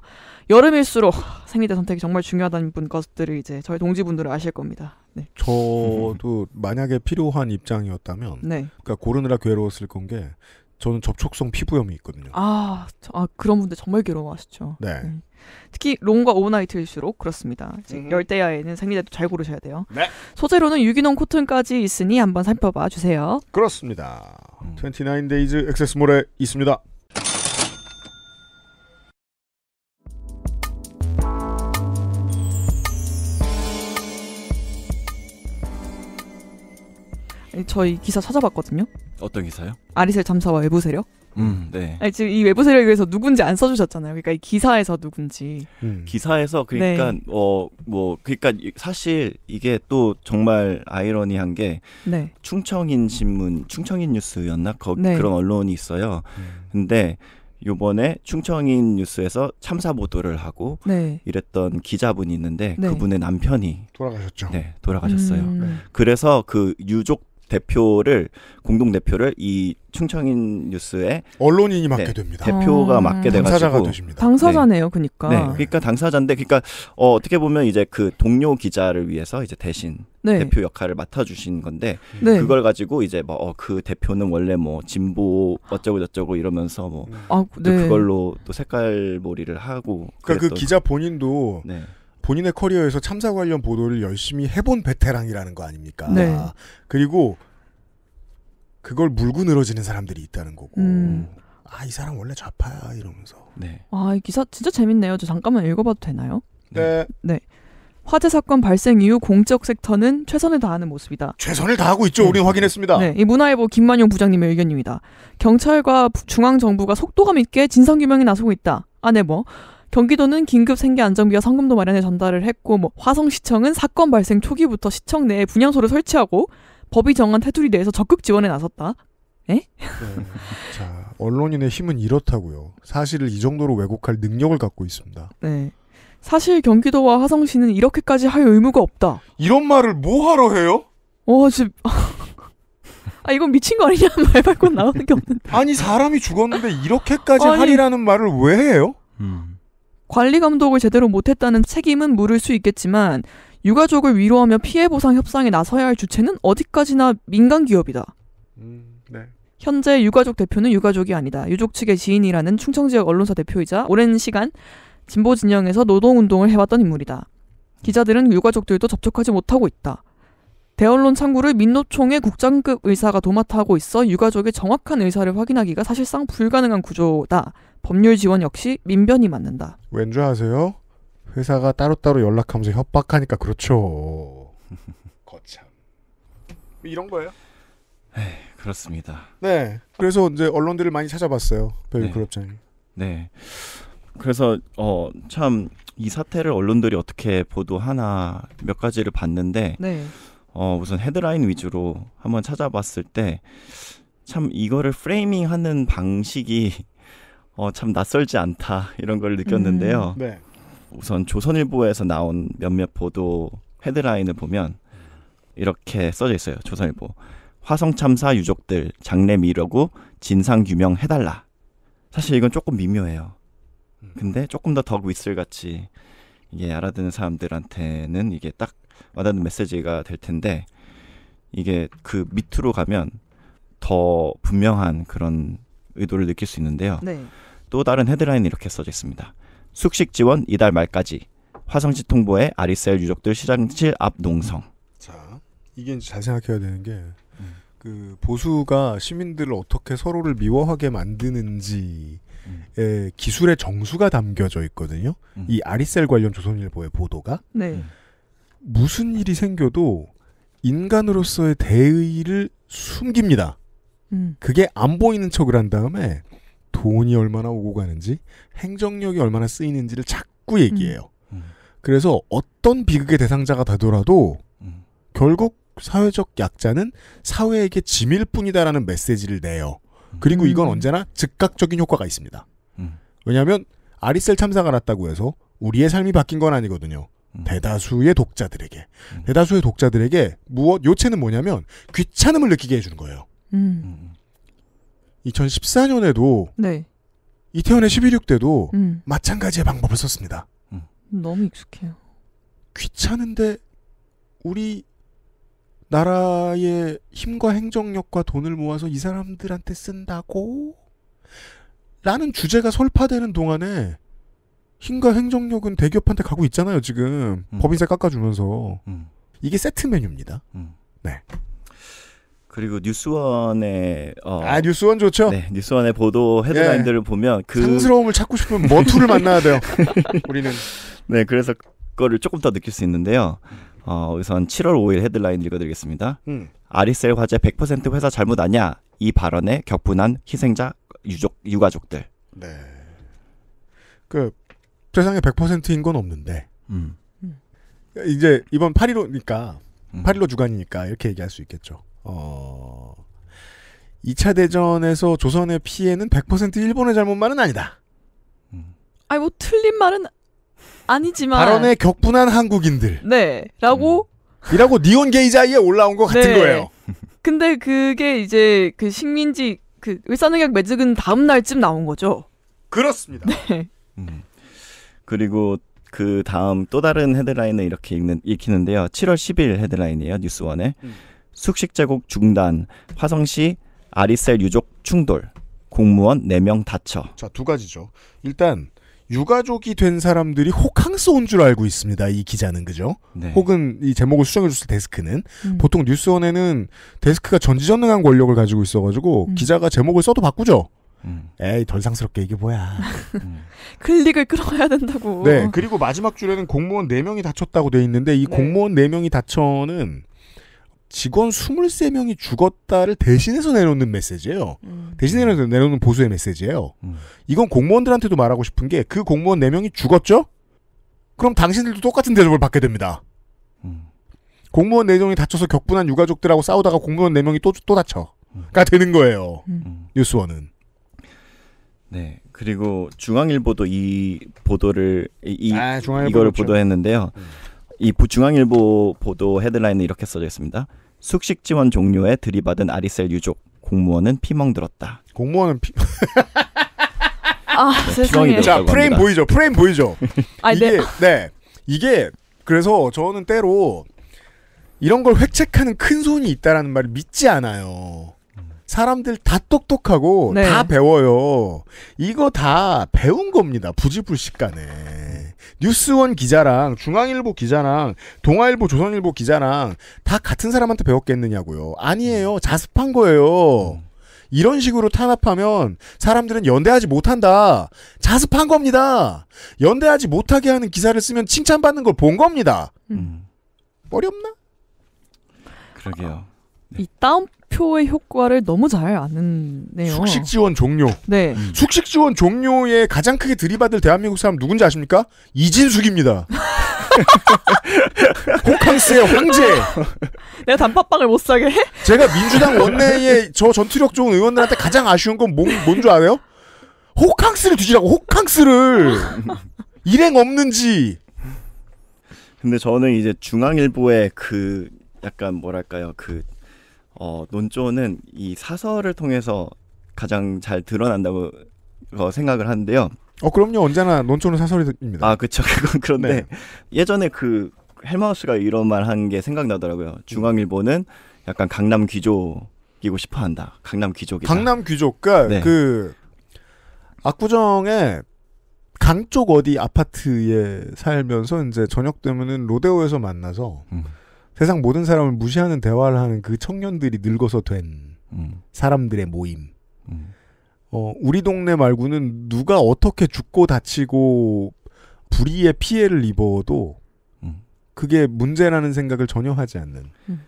여름일수록 생리대 선택이 정말 중요하다는 분 것들을 이제 저희 동지분들은 아실 겁니다. 네. 저도 음. 만약에 필요한 입장이었다면 네. 그러니까 고르느라 괴로웠을 건게 저는 접촉성 피부염이 있거든요. 아, 아 그런 분들 정말 괴로워하시죠. 네. 네. 특히 롱과 오브나이트일수록 그렇습니다. 음. 열대야에는 생리대도 잘 고르셔야 돼요. 네. 소재로는 유기농 코튼까지 있으니 한번 살펴봐 주세요. 그렇습니다. 29 음. 데이즈 액세스몰에 있습니다. 예, 저희 기사 찾아봤거든요. 어떤 기사요? 아리셀 잠사와 외부 세력. 음, 음. 네. 아니, 지금 이 외부 세력에서 누군지 안 써주셨잖아요. 그러니까 이 기사에서 누군지. 음. 기사에서 그러니까 네. 어뭐 그러니까 사실 이게 또 정말 아이러니한 게 네. 충청인 신문, 충청인 뉴스였나 거, 네. 그런 언론이 있어요. 음. 근데 요번에 충청인 뉴스에서 참사 보도를 하고 네. 이랬던 기자분이 있는데 네. 그분의 남편이 돌아가셨죠. 네, 돌아가셨어요. 음. 네. 그래서 그 유족 대표를 공동 대표를 이 충청인 뉴스에 언론인이 맡게 네, 됩니다. 대표가 아. 맡게 돼가지고 당사자가 되십니다. 당사자네요, 네. 그니까. 네, 그러니까 당사자인데, 그러니까 어, 어떻게 보면 이제 그 동료 기자를 위해서 이제 대신 네. 대표 역할을 맡아주신 건데 네. 그걸 가지고 이제 뭐그 어, 그 대표는 원래 뭐 진보 어쩌고 저쩌고 이러면서 뭐 아, 또 네. 그걸로 또 색깔몰이를 하고. 그러니까 그 기자 본인도. 네. 본인의 커리어에서 참사 관련 보도를 열심히 해본 베테랑이라는 거 아닙니까? 네. 그리고 그걸 물고 늘어지는 사람들이 있다는 거고. 음. 아, 이 사람 원래 좌파야 이러면서. 네. 아, 이 기사 진짜 재밌네요. 저 잠깐만 읽어 봐도 되나요? 네. 네. 화재 사건 발생 이후 공적 섹터는 최선을 다하는 모습이다. 최선을 다하고 있죠. 네. 우리 는 확인했습니다. 네, 이 문화일보 김만용 부장님의 의견입니다. 경찰과 중앙 정부가 속도감 있게 진상 규명에 나서고 있다. 안에 아, 네, 뭐 경기도는 긴급 생계 안정비와 성금도 마련해 전달을 했고 뭐 화성시청은 사건 발생 초기부터 시청 내에 분향소를 설치하고 법이 정한 테두리 내에서 적극 지원에 나섰다. 에? 네. 자 언론인의 힘은 이렇다고요. 사실을 이 정도로 왜곡할 능력을 갖고 있습니다. 네. 사실 경기도와 화성시는 이렇게까지 할 의무가 없다. 이런 말을 뭐하러 해요? 어, 지 아, 이건 미친 거 아니냐? 말 발권 나오는 게 없는데. 아니, 사람이 죽었는데 이렇게까지 아니, 하리라는 말을 왜 해요? 음. 관리 감독을 제대로 못했다는 책임은 물을 수 있겠지만 유가족을 위로하며 피해 보상 협상에 나서야 할 주체는 어디까지나 민간 기업이다. 음, 네. 현재 유가족 대표는 유가족이 아니다. 유족 측의 지인이라는 충청 지역 언론사 대표이자 오랜 시간 진보 진영에서 노동 운동을 해왔던 인물이다. 기자들은 유가족들도 접촉하지 못하고 있다. 대언론 창구를 민노총의 국장급 의사가 도맡아 하고 있어 유가족의 정확한 의사를 확인하기가 사실상 불가능한 구조다. 법률 지원 역시 민변이 맞는다왠줄 아세요? 회사가 따로따로 연락하면서 협박하니까 그렇죠. 거참. 이런 거예요? 에이, 그렇습니다. 네. 그래서 이제 언론들을 많이 찾아봤어요. 별그룹장이 네. 네. 그래서 어참이 사태를 언론들이 어떻게 보도하나 몇 가지를 봤는데 네. 어 우선 헤드라인 위주로 한번 찾아봤을 때 참 이거를 프레이밍하는 방식이 어, 참 낯설지 않다 이런 걸 느꼈는데요. 음, 네. 우선 조선일보에서 나온 몇몇 보도 헤드라인을 보면 이렇게 써져 있어요. 조선일보 화성 참사 유족들 장례 미루고 진상 규명 해달라. 사실 이건 조금 미묘해요. 음. 근데 조금 더덕 윗슬같이 이게 알아듣는 사람들한테는 이게 딱 와닿는 메시지가 될 텐데 이게 그 밑으로 가면 더 분명한 그런 의도를 느낄 수 있는데요. 네. 또 다른 헤드라인 이렇게 써져 있습니다. 숙식 지원 이달 말까지 화성시 통보에 아리셀 유족들 시장실 앞 농성. 자, 이게 이제 잘 생각해야 되는 게. 그 보수가 시민들을 어떻게 서로를 미워하게 만드는지의 음. 기술의 정수가 담겨져 있거든요. 음. 이 아리셀 관련 조선일보의 보도가 네. 음. 무슨 일이 생겨도 인간으로서의 대의를 숨깁니다. 음. 그게 안 보이는 척을 한 다음에 돈이 얼마나 오고 가는지 행정력이 얼마나 쓰이는지를 자꾸 얘기해요. 음. 음. 그래서 어떤 비극의 대상자가 되더라도 음. 결국 사회적 약자는 사회에게 짐일 뿐이다라는 메시지를 내요. 그리고 음. 이건 언제나 즉각적인 효과가 있습니다. 음. 왜냐하면 아리셀 참사가 났다고 해서 우리의 삶이 바뀐 건 아니거든요. 대다수의 독자들에게 대다수의 독자들에게 무엇 요체는 뭐냐면 귀찮음을 느끼게 해주는 거예요. 2014년에도 네. 이태원의 11.6 때도 음. 마찬가지의 방법을 썼습니다. 음. 너무 익숙해요. 귀찮은데 우리 나라의 힘과 행정력과 돈을 모아서 이 사람들한테 쓴다고? 라는 주제가 설파되는 동안에 힘과 행정력은 대기업한테 가고 있잖아요, 지금. 음. 법인세 깎아주면서. 음. 이게 세트 메뉴입니다. 음. 네. 그리고 뉴스원의 어, 아 뉴스원 좋죠. 네, 뉴스원의 보도 헤드라인들을 예. 보면 그 상스러움을 찾고 싶은면 머투를 만나야 돼요. 우리는 네, 그래서 그 거를 조금 더 느낄 수 있는데요. 어, 우선 7월 5일 헤드라인 읽어드리겠습니다. 음. 아리셀 화재 100% 회사 잘못 아냐? 이 발언에 격분한 희생자 유족 유가족들. 네. 그 세상에 100%인 건 없는데. 음. 이제 이번 8일로니까8일로 음. 주간이니까 이렇게 얘기할 수 있겠죠. 어, 2차 대전에서 조선의 피해는 100% 일본의 잘못만은 아니다. 음. 아니 뭐 틀린 말은 아니지만 발언에 격분한 한국인들. 네. 라고 음. 이라고 니온 게이자이에 올라온 것 같은 네. 거예요. 근데 그게 이제 그 식민지 그 을사늑약 매직은 다음 날쯤 나온 거죠. 그렇습니다. 네. 음. 그리고 그 다음 또 다른 헤드라인을 이렇게 읽는 읽히는데요. 7월 10일 헤드라인이에요. 뉴스원에. 음. 숙식 제국 중단, 화성시 아리셀 유족 충돌, 공무원 4명 다쳐. 자, 두 가지죠. 일단 유가족이 된 사람들이 호캉스 온 줄 알고 있습니다. 이 기자는 그죠? 네. 혹은 이 제목을 수정해줬을 데스크는 음. 보통 뉴스원에는 데스크가 전지전능한 권력을 가지고 있어가지고 음. 기자가 제목을 써도 바꾸죠. 음. 에이 덜 상스럽게 이게 뭐야 음. 클릭을 끌어가야 된다고 네 그리고 마지막 줄에는 공무원 4명이 다쳤다고 돼 있는데 이 네. 공무원 4명이 다쳐는 직원 23명이 죽었다를 대신해서 내놓는 메시지예요. 음. 대신해서 내놓는 보수의 메시지예요. 음. 이건 공무원들한테도 말하고 싶은 게 그 공무원 4명이 죽었죠? 그럼 당신들도 똑같은 대접을 받게 됩니다. 음. 공무원 4명이 다쳐서 격분한 유가족들하고 싸우다가 공무원 4명이 또, 또 다쳐. 음. 가 되는 거예요. 음. 음. 뉴스원은. 네. 그리고 중앙일보도 이 보도를 이, 이 아, 이거를 그렇죠. 보도했는데요. 이부 중앙일보 보도 헤드라인은 이렇게 써져 있습니다. 숙식 지원 종료에 들이받은 아리셀 유족 공무원은 피멍 들었다. 공무원은 피 아, 네, 세상에. 자, 프레임 합니다. 보이죠? 프레임 보이죠? 아, 이게 네. 네. 이게 그래서 저는 때로 이런 걸 획책하는 큰 손이 있다라는 말을 믿지 않아요. 사람들 다 똑똑하고 네. 다 배워요. 이거 다 배운 겁니다. 부지불식간에. 뉴스원 기자랑 중앙일보 기자랑 동아일보 조선일보 기자랑 다 같은 사람한테 배웠겠느냐고요. 아니에요. 음. 자습한 거예요. 이런 식으로 탄압하면 사람들은 연대하지 못한다. 자습한 겁니다. 연대하지 못하게 하는 기사를 쓰면 칭찬받는 걸 본 겁니다. 음. 음. 머리 나 그러게요. 네. 이 다운 표의 효과를 너무 잘 아는네요. 숙식 지원 종료. 네. 음. 숙식 지원 종료에 가장 크게 들이받을 대한민국 사람 누군지 아십니까? 이진숙입니다. 호캉스의 황제. 내가 단팥빵을 못 사게 해? 제가 민주당 원내에 저 전투력 좋은 의원들한테 가장 아쉬운 건 뭔줄 뭔알요 호캉스를 뒤지라고 호캉스를 일행 없는지. 근데 저는 이제 중앙일보의 그 약간 뭐랄까요 그 어, 논조는 이 사설을 통해서 가장 잘 드러난다고 생각을 하는데요. 어 그럼요 언제나 논조는 사설입니다. 아 그렇죠 그건 그런데 네. 예전에 그 헬마우스가 이런 말 한 게 생각나더라고요. 음. 중앙일보는 약간 강남 귀족이고 싶어한다. 강남 귀족이 강남 귀족과 네. 그 압구정에 강쪽 어디 아파트에 살면서 이제 저녁 되면은 로데오에서 만나서. 음. 세상 모든 사람을 무시하는 대화를 하는 그 청년들이 늙어서 된 음. 사람들의 모임. 음. 어, 우리 동네 말고는 누가 어떻게 죽고 다치고 불의의 피해를 입어도 음. 그게 문제라는 생각을 전혀 하지 않는. 음.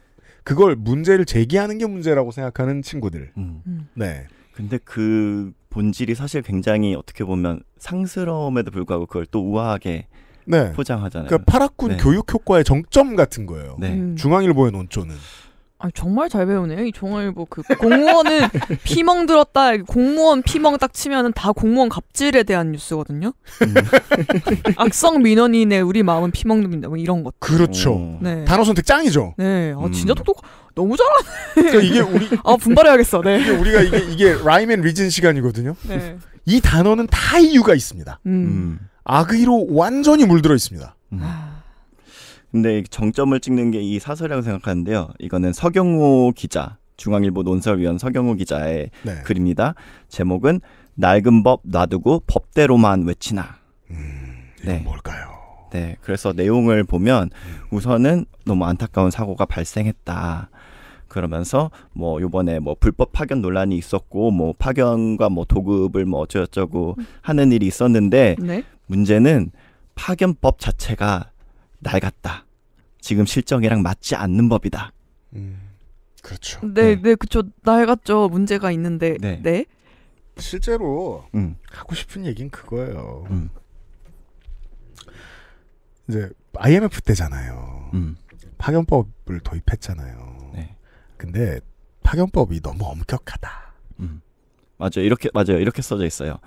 그걸 문제를 제기하는 게 문제라고 생각하는 친구들. 음. 네. 근데 그 본질이 사실 굉장히 어떻게 보면 상스러움에도 불구하고 그걸 또 우아하게 네. 포장하잖아요. 그러니까 파라군 네. 교육 효과의 정점 같은 거예요. 네. 음. 중앙일보의 논조는. 아, 정말 잘 배우네요. 이 종일보 그 공무원은 피멍 들었다. 공무원 피멍 딱 치면은 다 공무원 갑질에 대한 뉴스거든요. 음. 악성 민원인의 우리 마음은 피멍 듭니다. 뭐 이런 것. 그렇죠. 네. 단어 선택 짱이죠. 네. 아 음. 진짜 똑똑. 너무 잘하네. 그러니까 이게 우리 아 분발해야겠어. 네. 이게 우리가 이게 이게 라이맨 리진 시간이거든요. 네. 이 단어는 다 이유가 있습니다. 음. 음. 악의로 완전히 물들어 있습니다. 음. 아. 근데 정점을 찍는 게 이 사설이라고 생각하는데요. 이거는 서경호 기자, 중앙일보 논설위원 서경호 기자의 네. 글입니다. 제목은 낡은 법 놔두고 법대로만 외치나. 음, 네. 뭘까요? 네, 그래서 내용을 보면 음. 우선은 너무 안타까운 사고가 발생했다. 그러면서 뭐 요번에 뭐 불법 파견 논란이 있었고 뭐 파견과 뭐 도급을 뭐 어쩌고저쩌고 음. 하는 일이 있었는데 네? 문제는 파견법 자체가 낡았다. 지금 실정이랑 맞지 않는 법이다. 음, 그렇죠. 네, 네, 네 그렇죠. 낡았죠. 문제가 있는데. 네. 네? 실제로 음. 하고 싶은 얘기는 그거예요. 음. 이제 IMF 때잖아요. 음. 파견법을 도입했잖아요. 네. 근데 파견법이 너무 엄격하다. 음. 맞아요. 이렇게 맞아요. 이렇게 써져 있어요.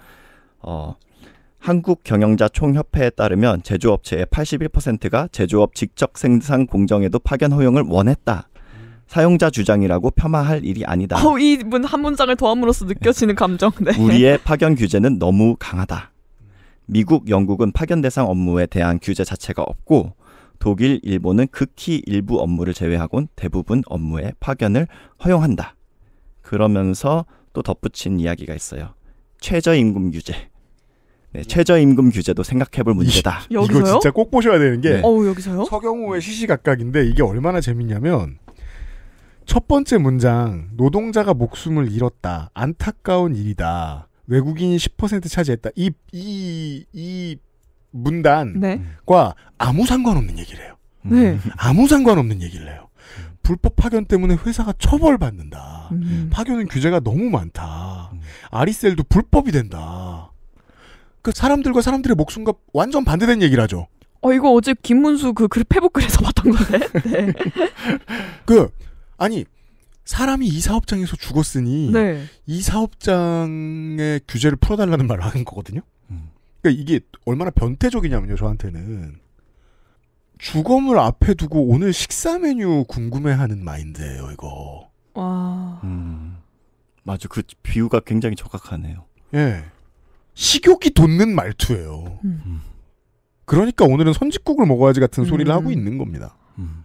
어, 한국 경영자 총협회에 따르면 제조업체의 81%가 제조업 직접 생산 공정에도 파견 허용을 원했다. 사용자 주장이라고 폄하할 일이 아니다. 어, 이문 한 문장을 더함으로써 느껴지는 감정. 네. 우리의 파견 규제는 너무 강하다. 미국, 영국은 파견 대상 업무에 대한 규제 자체가 없고 독일, 일본은 극히 일부 업무를 제외하곤 대부분 업무에 파견을 허용한다. 그러면서 또 덧붙인 이야기가 있어요. 최저임금 규제. 네, 음. 최저임금 규제도 생각해볼 문제다. 이, 여기서요? 이거 진짜 꼭 보셔야 되는 게. 네. 어우, 여기서요? 서경호의 시시각각인데 이게 얼마나 재밌냐면 첫 번째 문장 노동자가 목숨을 잃었다 안타까운 일이다 외국인이 10% 차지했다 이이이 문단과 네. 아무 상관없는 얘기를 해요. 음. 네. 아무 상관없는 얘기를 해요. 불법 파견 때문에 회사가 처벌받는다. 음. 파견은 규제가 너무 많다. 아리셀도 불법이 된다. 그 사람들과 사람들의 목숨과 완전 반대된 얘기를 하죠. 어 이거 어제 김문수 그 글, 페북 글에서 봤던 건데. 네. 그 아니 사람이 이 사업장에서 죽었으니 네. 이 사업장의 규제를 풀어달라는 말을 하는 거거든요. 그러니까 이게 얼마나 변태적이냐면요, 저한테는. 주거을 앞에 두고 오늘 식사 메뉴 궁금해하는 마인드예요, 이거. 와. 음, 맞아, 그 비유가 굉장히 적확하네요 예. 식욕이 돋는 말투예요. 음. 음. 그러니까 오늘은 선짓국을 먹어야지 같은 소리를 음. 하고 있는 겁니다. 음.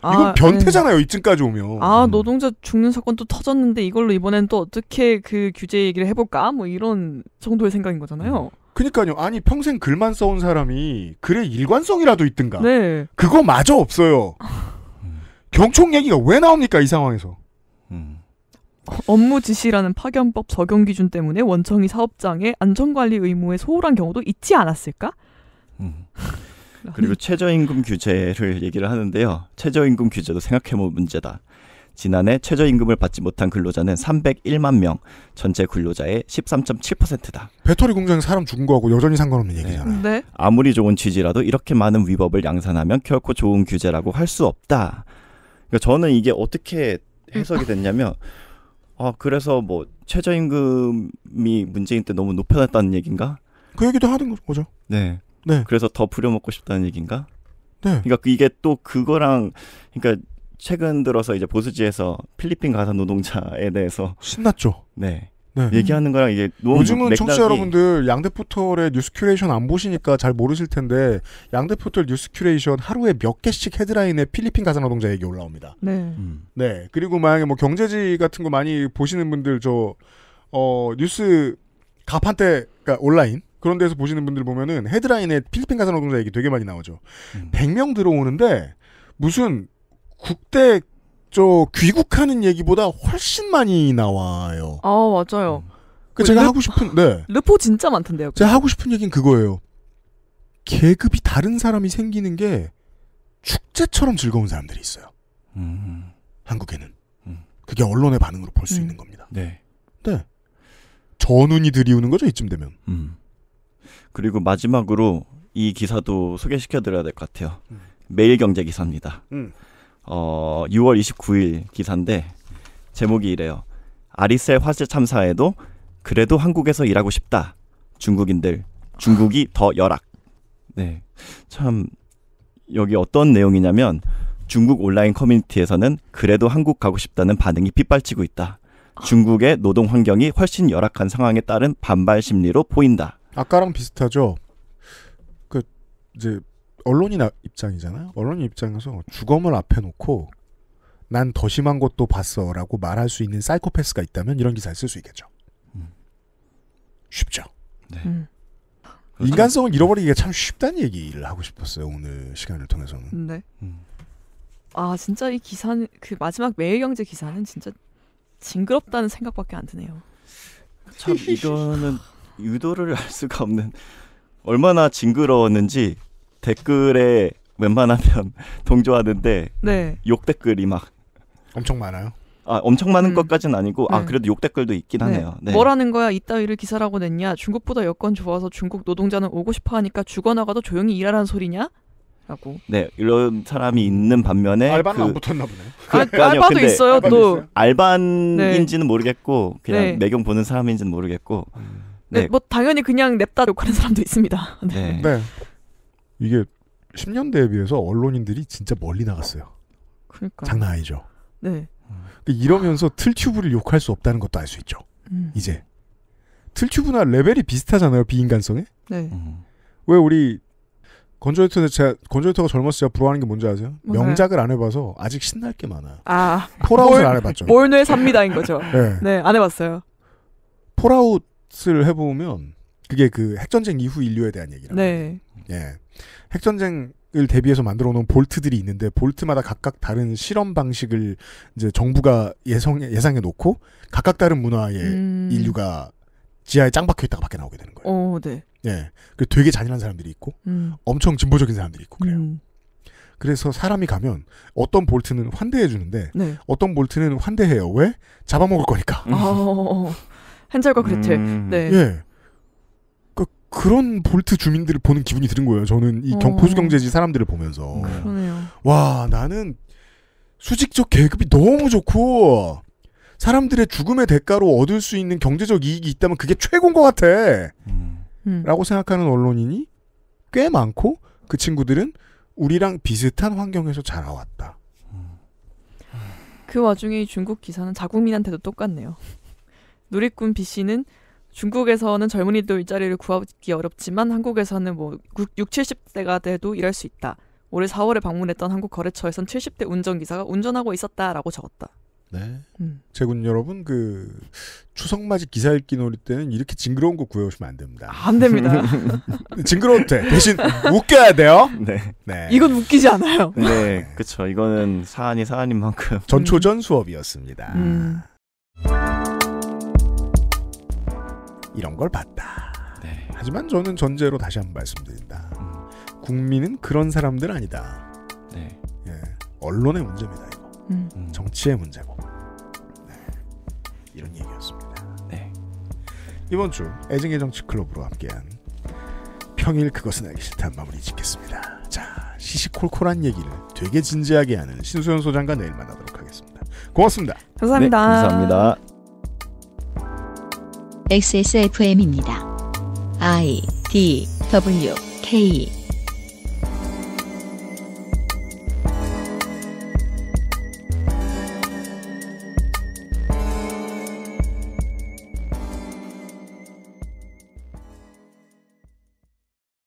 아, 이건 변태잖아요. 네. 이쯤까지 오면. 아 노동자 죽는 사건 도 터졌는데 이걸로 이번엔 또 어떻게 그 규제 얘기를 해볼까? 뭐 이런 정도의 생각인 거잖아요. 그니까요. 아니 평생 글만 써온 사람이 글의 일관성이라도 있든가. 네. 그거 마저 없어요. 경총 얘기가 왜 나옵니까 이 상황에서? 음. 업무 지시라는 파견법 적용 기준 때문에 원청이 사업장의 안전관리 의무에 소홀한 경우도 있지 않았을까? 음. 그리고 최저임금 규제를 얘기를 하는데요. 최저임금 규제도 생각해볼 문제다. 지난해 최저임금을 받지 못한 근로자는 301만 명, 전체 근로자의 13.7%다. 배터리 공장에 사람 죽은 거하고 여전히 상관없는 네. 얘기잖아요. 네. 아무리 좋은 취지라도 이렇게 많은 위법을 양산하면 결코 좋은 규제라고 할 수 없다. 그러니까 저는 이게 어떻게 해석이 됐냐면 아 그래서 뭐 최저임금이 문재인 때 너무 높여놨다는 얘기인가? 그 얘기도 하는 거죠. 네. 네. 그래서 더 부려먹고 싶다는 얘기인가? 네. 그러니까 이게 또 그거랑 그러니까 최근 들어서 이제 보수지에서 필리핀 가사 노동자에 대해서 신났죠. 네. 네. 얘기하는 거랑 이게 요즘은 청취자 여러분들 양대 포털의 뉴스 큐레이션 안 보시니까 잘 모르실 텐데 양대 포털 뉴스 큐레이션 하루에 몇 개씩 헤드라인에 필리핀 가상 노동자 얘기 올라옵니다. 네. 음. 네. 그리고 만약에 뭐 경제지 같은 거 많이 보시는 분들 저 어, 뉴스 가판대 그러니까 온라인 그런 데서 보시는 분들 보면은 헤드라인에 필리핀 가상 노동자 얘기 되게 많이 나오죠. 음. 100명 들어오는데 무슨 국대 저 귀국하는 얘기보다 훨씬 많이 나와요. 아 맞아요. 음. 그 제가 그 르... 하고 싶은 네 르포 진짜 많던데요. 제가 하고 싶은 얘기는 그거예요. 계급이 다른 사람이 생기는 게 축제처럼 즐거운 사람들이 있어요. 음. 한국에는 음. 그게 언론의 반응으로 볼수 음. 있는 겁니다. 네. 네. 전운이 들이우는 거죠 이쯤 되면. 음. 그리고 마지막으로 이 기사도 소개시켜드려야 될 것 같아요. 매일경제 기사입니다. 어, 6월 29일 기사인데 제목이 이래요. 아리셀 화재 참사에도 그래도 한국에서 일하고 싶다. 중국인들 중국이 더 열악. 네, 참 여기 어떤 내용이냐면 중국 온라인 커뮤니티에서는 그래도 한국 가고 싶다는 반응이 빗발치고 있다. 중국의 노동 환경이 훨씬 열악한 상황에 따른 반발 심리로 보인다. 아까랑 비슷하죠. 그 이제 언론인 입장이잖아요. 언론인 입장에서 주검을 앞에 놓고 난 더 심한 것도 봤어라고 말할 수 있는 사이코패스가 있다면 이런 기사를 쓸 수 있겠죠. 음. 쉽죠. 네. 음. 그렇죠. 인간성을 잃어버리기가 참 쉽다는 얘기를 하고 싶었어요 오늘 시간을 통해서는. 네. 음. 아 진짜 이 기사는 그 마지막 매일경제 기사는 진짜 징그럽다는 생각밖에 안 드네요. 참 이거는 유도를 할 수가 없는 얼마나 징그러웠는지 댓글에 웬만하면 동조하는데 네. 욕 댓글이 막 엄청 많아요. 아 엄청 많은 음. 것까지는 아니고 아 네. 그래도 욕 댓글도 있긴 네. 하네요. 네. 뭐라는 거야 이따위를 기사라고 냈냐? 중국보다 여건 좋아서 중국 노동자는 오고 싶어 하니까 죽어나가도 조용히 일하라는 소리냐? 라고. 네 이런 사람이 있는 반면에 알바는 그, 안 붙었나 보네. 그, 아, 알바도 있어요 또. 알바인지는 네. 모르겠고 그냥 네. 매경 보는 사람인지는 모르겠고. 음. 네. 뭐 당연히 그냥 냅다 욕하는 사람도 있습니다. 네. 이게 10년대에 비해서 언론인들이 진짜 멀리 나갔어요. 그러니까 장난 아니죠. 네. 그러니까 이러면서 틀튜브를 욕할 수 없다는 것도 알 수 있죠. 음. 이제 틀튜브나 레벨이 비슷하잖아요 비인간성에. 네. 음. 왜 우리 건조히터는 제가 건조히터가 젊었을 때 부러워하는 게 뭔지 아세요? 뭔가요? 명작을 안 해봐서 아직 신날 게 많아요. 아 폴아웃을 안 해봤죠. 몰뇌 삽니다인 거죠. 네. 네, 안 해봤어요. 폴아웃을 해보면 그게 그 핵전쟁 이후 인류에 대한 얘기라. 네. 예. 핵전쟁을 대비해서 만들어 놓은 볼트들이 있는데 볼트마다 각각 다른 실험 방식을 이제 정부가 예성 예상해 놓고 각각 다른 문화의 음... 인류가 지하에 짱 박혀 있다가 밖에 나오게 되는 거예요. 어, 네. 예. 그 되게 잔인한 사람들이 있고 음. 엄청 진보적인 사람들이 있고 그래요. 음. 그래서 사람이 가면 어떤 볼트는 환대해 주는데 네. 어떤 볼트는 환대해요. 왜? 잡아먹을 거니까. 아, 헨젤과 그레텔. 네. 예. 그런 볼트 주민들을 보는 기분이 드는 거예요. 저는 이 경, 포수 어. 경제지 사람들을 보면서. 음. 그러네요. 와, 나는 수직적 계급이 너무 좋고, 사람들의 죽음의 대가로 얻을 수 있는 경제적 이익이 있다면 그게 최고인 것 같아. 음. 음. 라고 생각하는 언론인이 꽤 많고, 그 친구들은 우리랑 비슷한 환경에서 자라왔다. 그 와중에 중국 기사는 자국민한테도 똑같네요. 누리꾼 B 씨는 중국에서는 젊은이도 일자리를 구하기 어렵지만 한국에서는 뭐 6, 0 70대가 돼도 일할 수 있다. 올해 4월에 방문했던 한국 거래처에선 70대 운전기사가 운전하고 있었다라고 적었다. 네. 음. 제군 여러분 그 추석 맞이 기사 읽기 놀이 때는 이렇게 징그러운 거 구해오시면 안 됩니다. 안 됩니다. 징그러운 돼. 대신 웃겨야 돼요. 네. 네. 이건 웃기지 않아요. 네, 네. 그렇죠. 이거는 사안이 사안인 만큼 전초전 수업이었습니다. 음. 이런 걸 봤다. 네. 하지만 저는 전제로 다시 한번 말씀드린다. 음. 국민은 그런 사람들 아니다. 네. 예, 언론의 문제입니다. 이거 음. 음. 정치의 문제고 네. 이런 얘기였습니다. 네. 이번 주 애증의 정치 클럽으로 함께한 평일 그것은 알기 싫다 마무리 짓겠습니다. 자 시시콜콜한 얘기를 되게 진지하게 하는 신수현 소장과 내일 만나도록 하겠습니다. 고맙습니다. 감사합니다. 네, 감사합니다. XSFM입니다. I D W K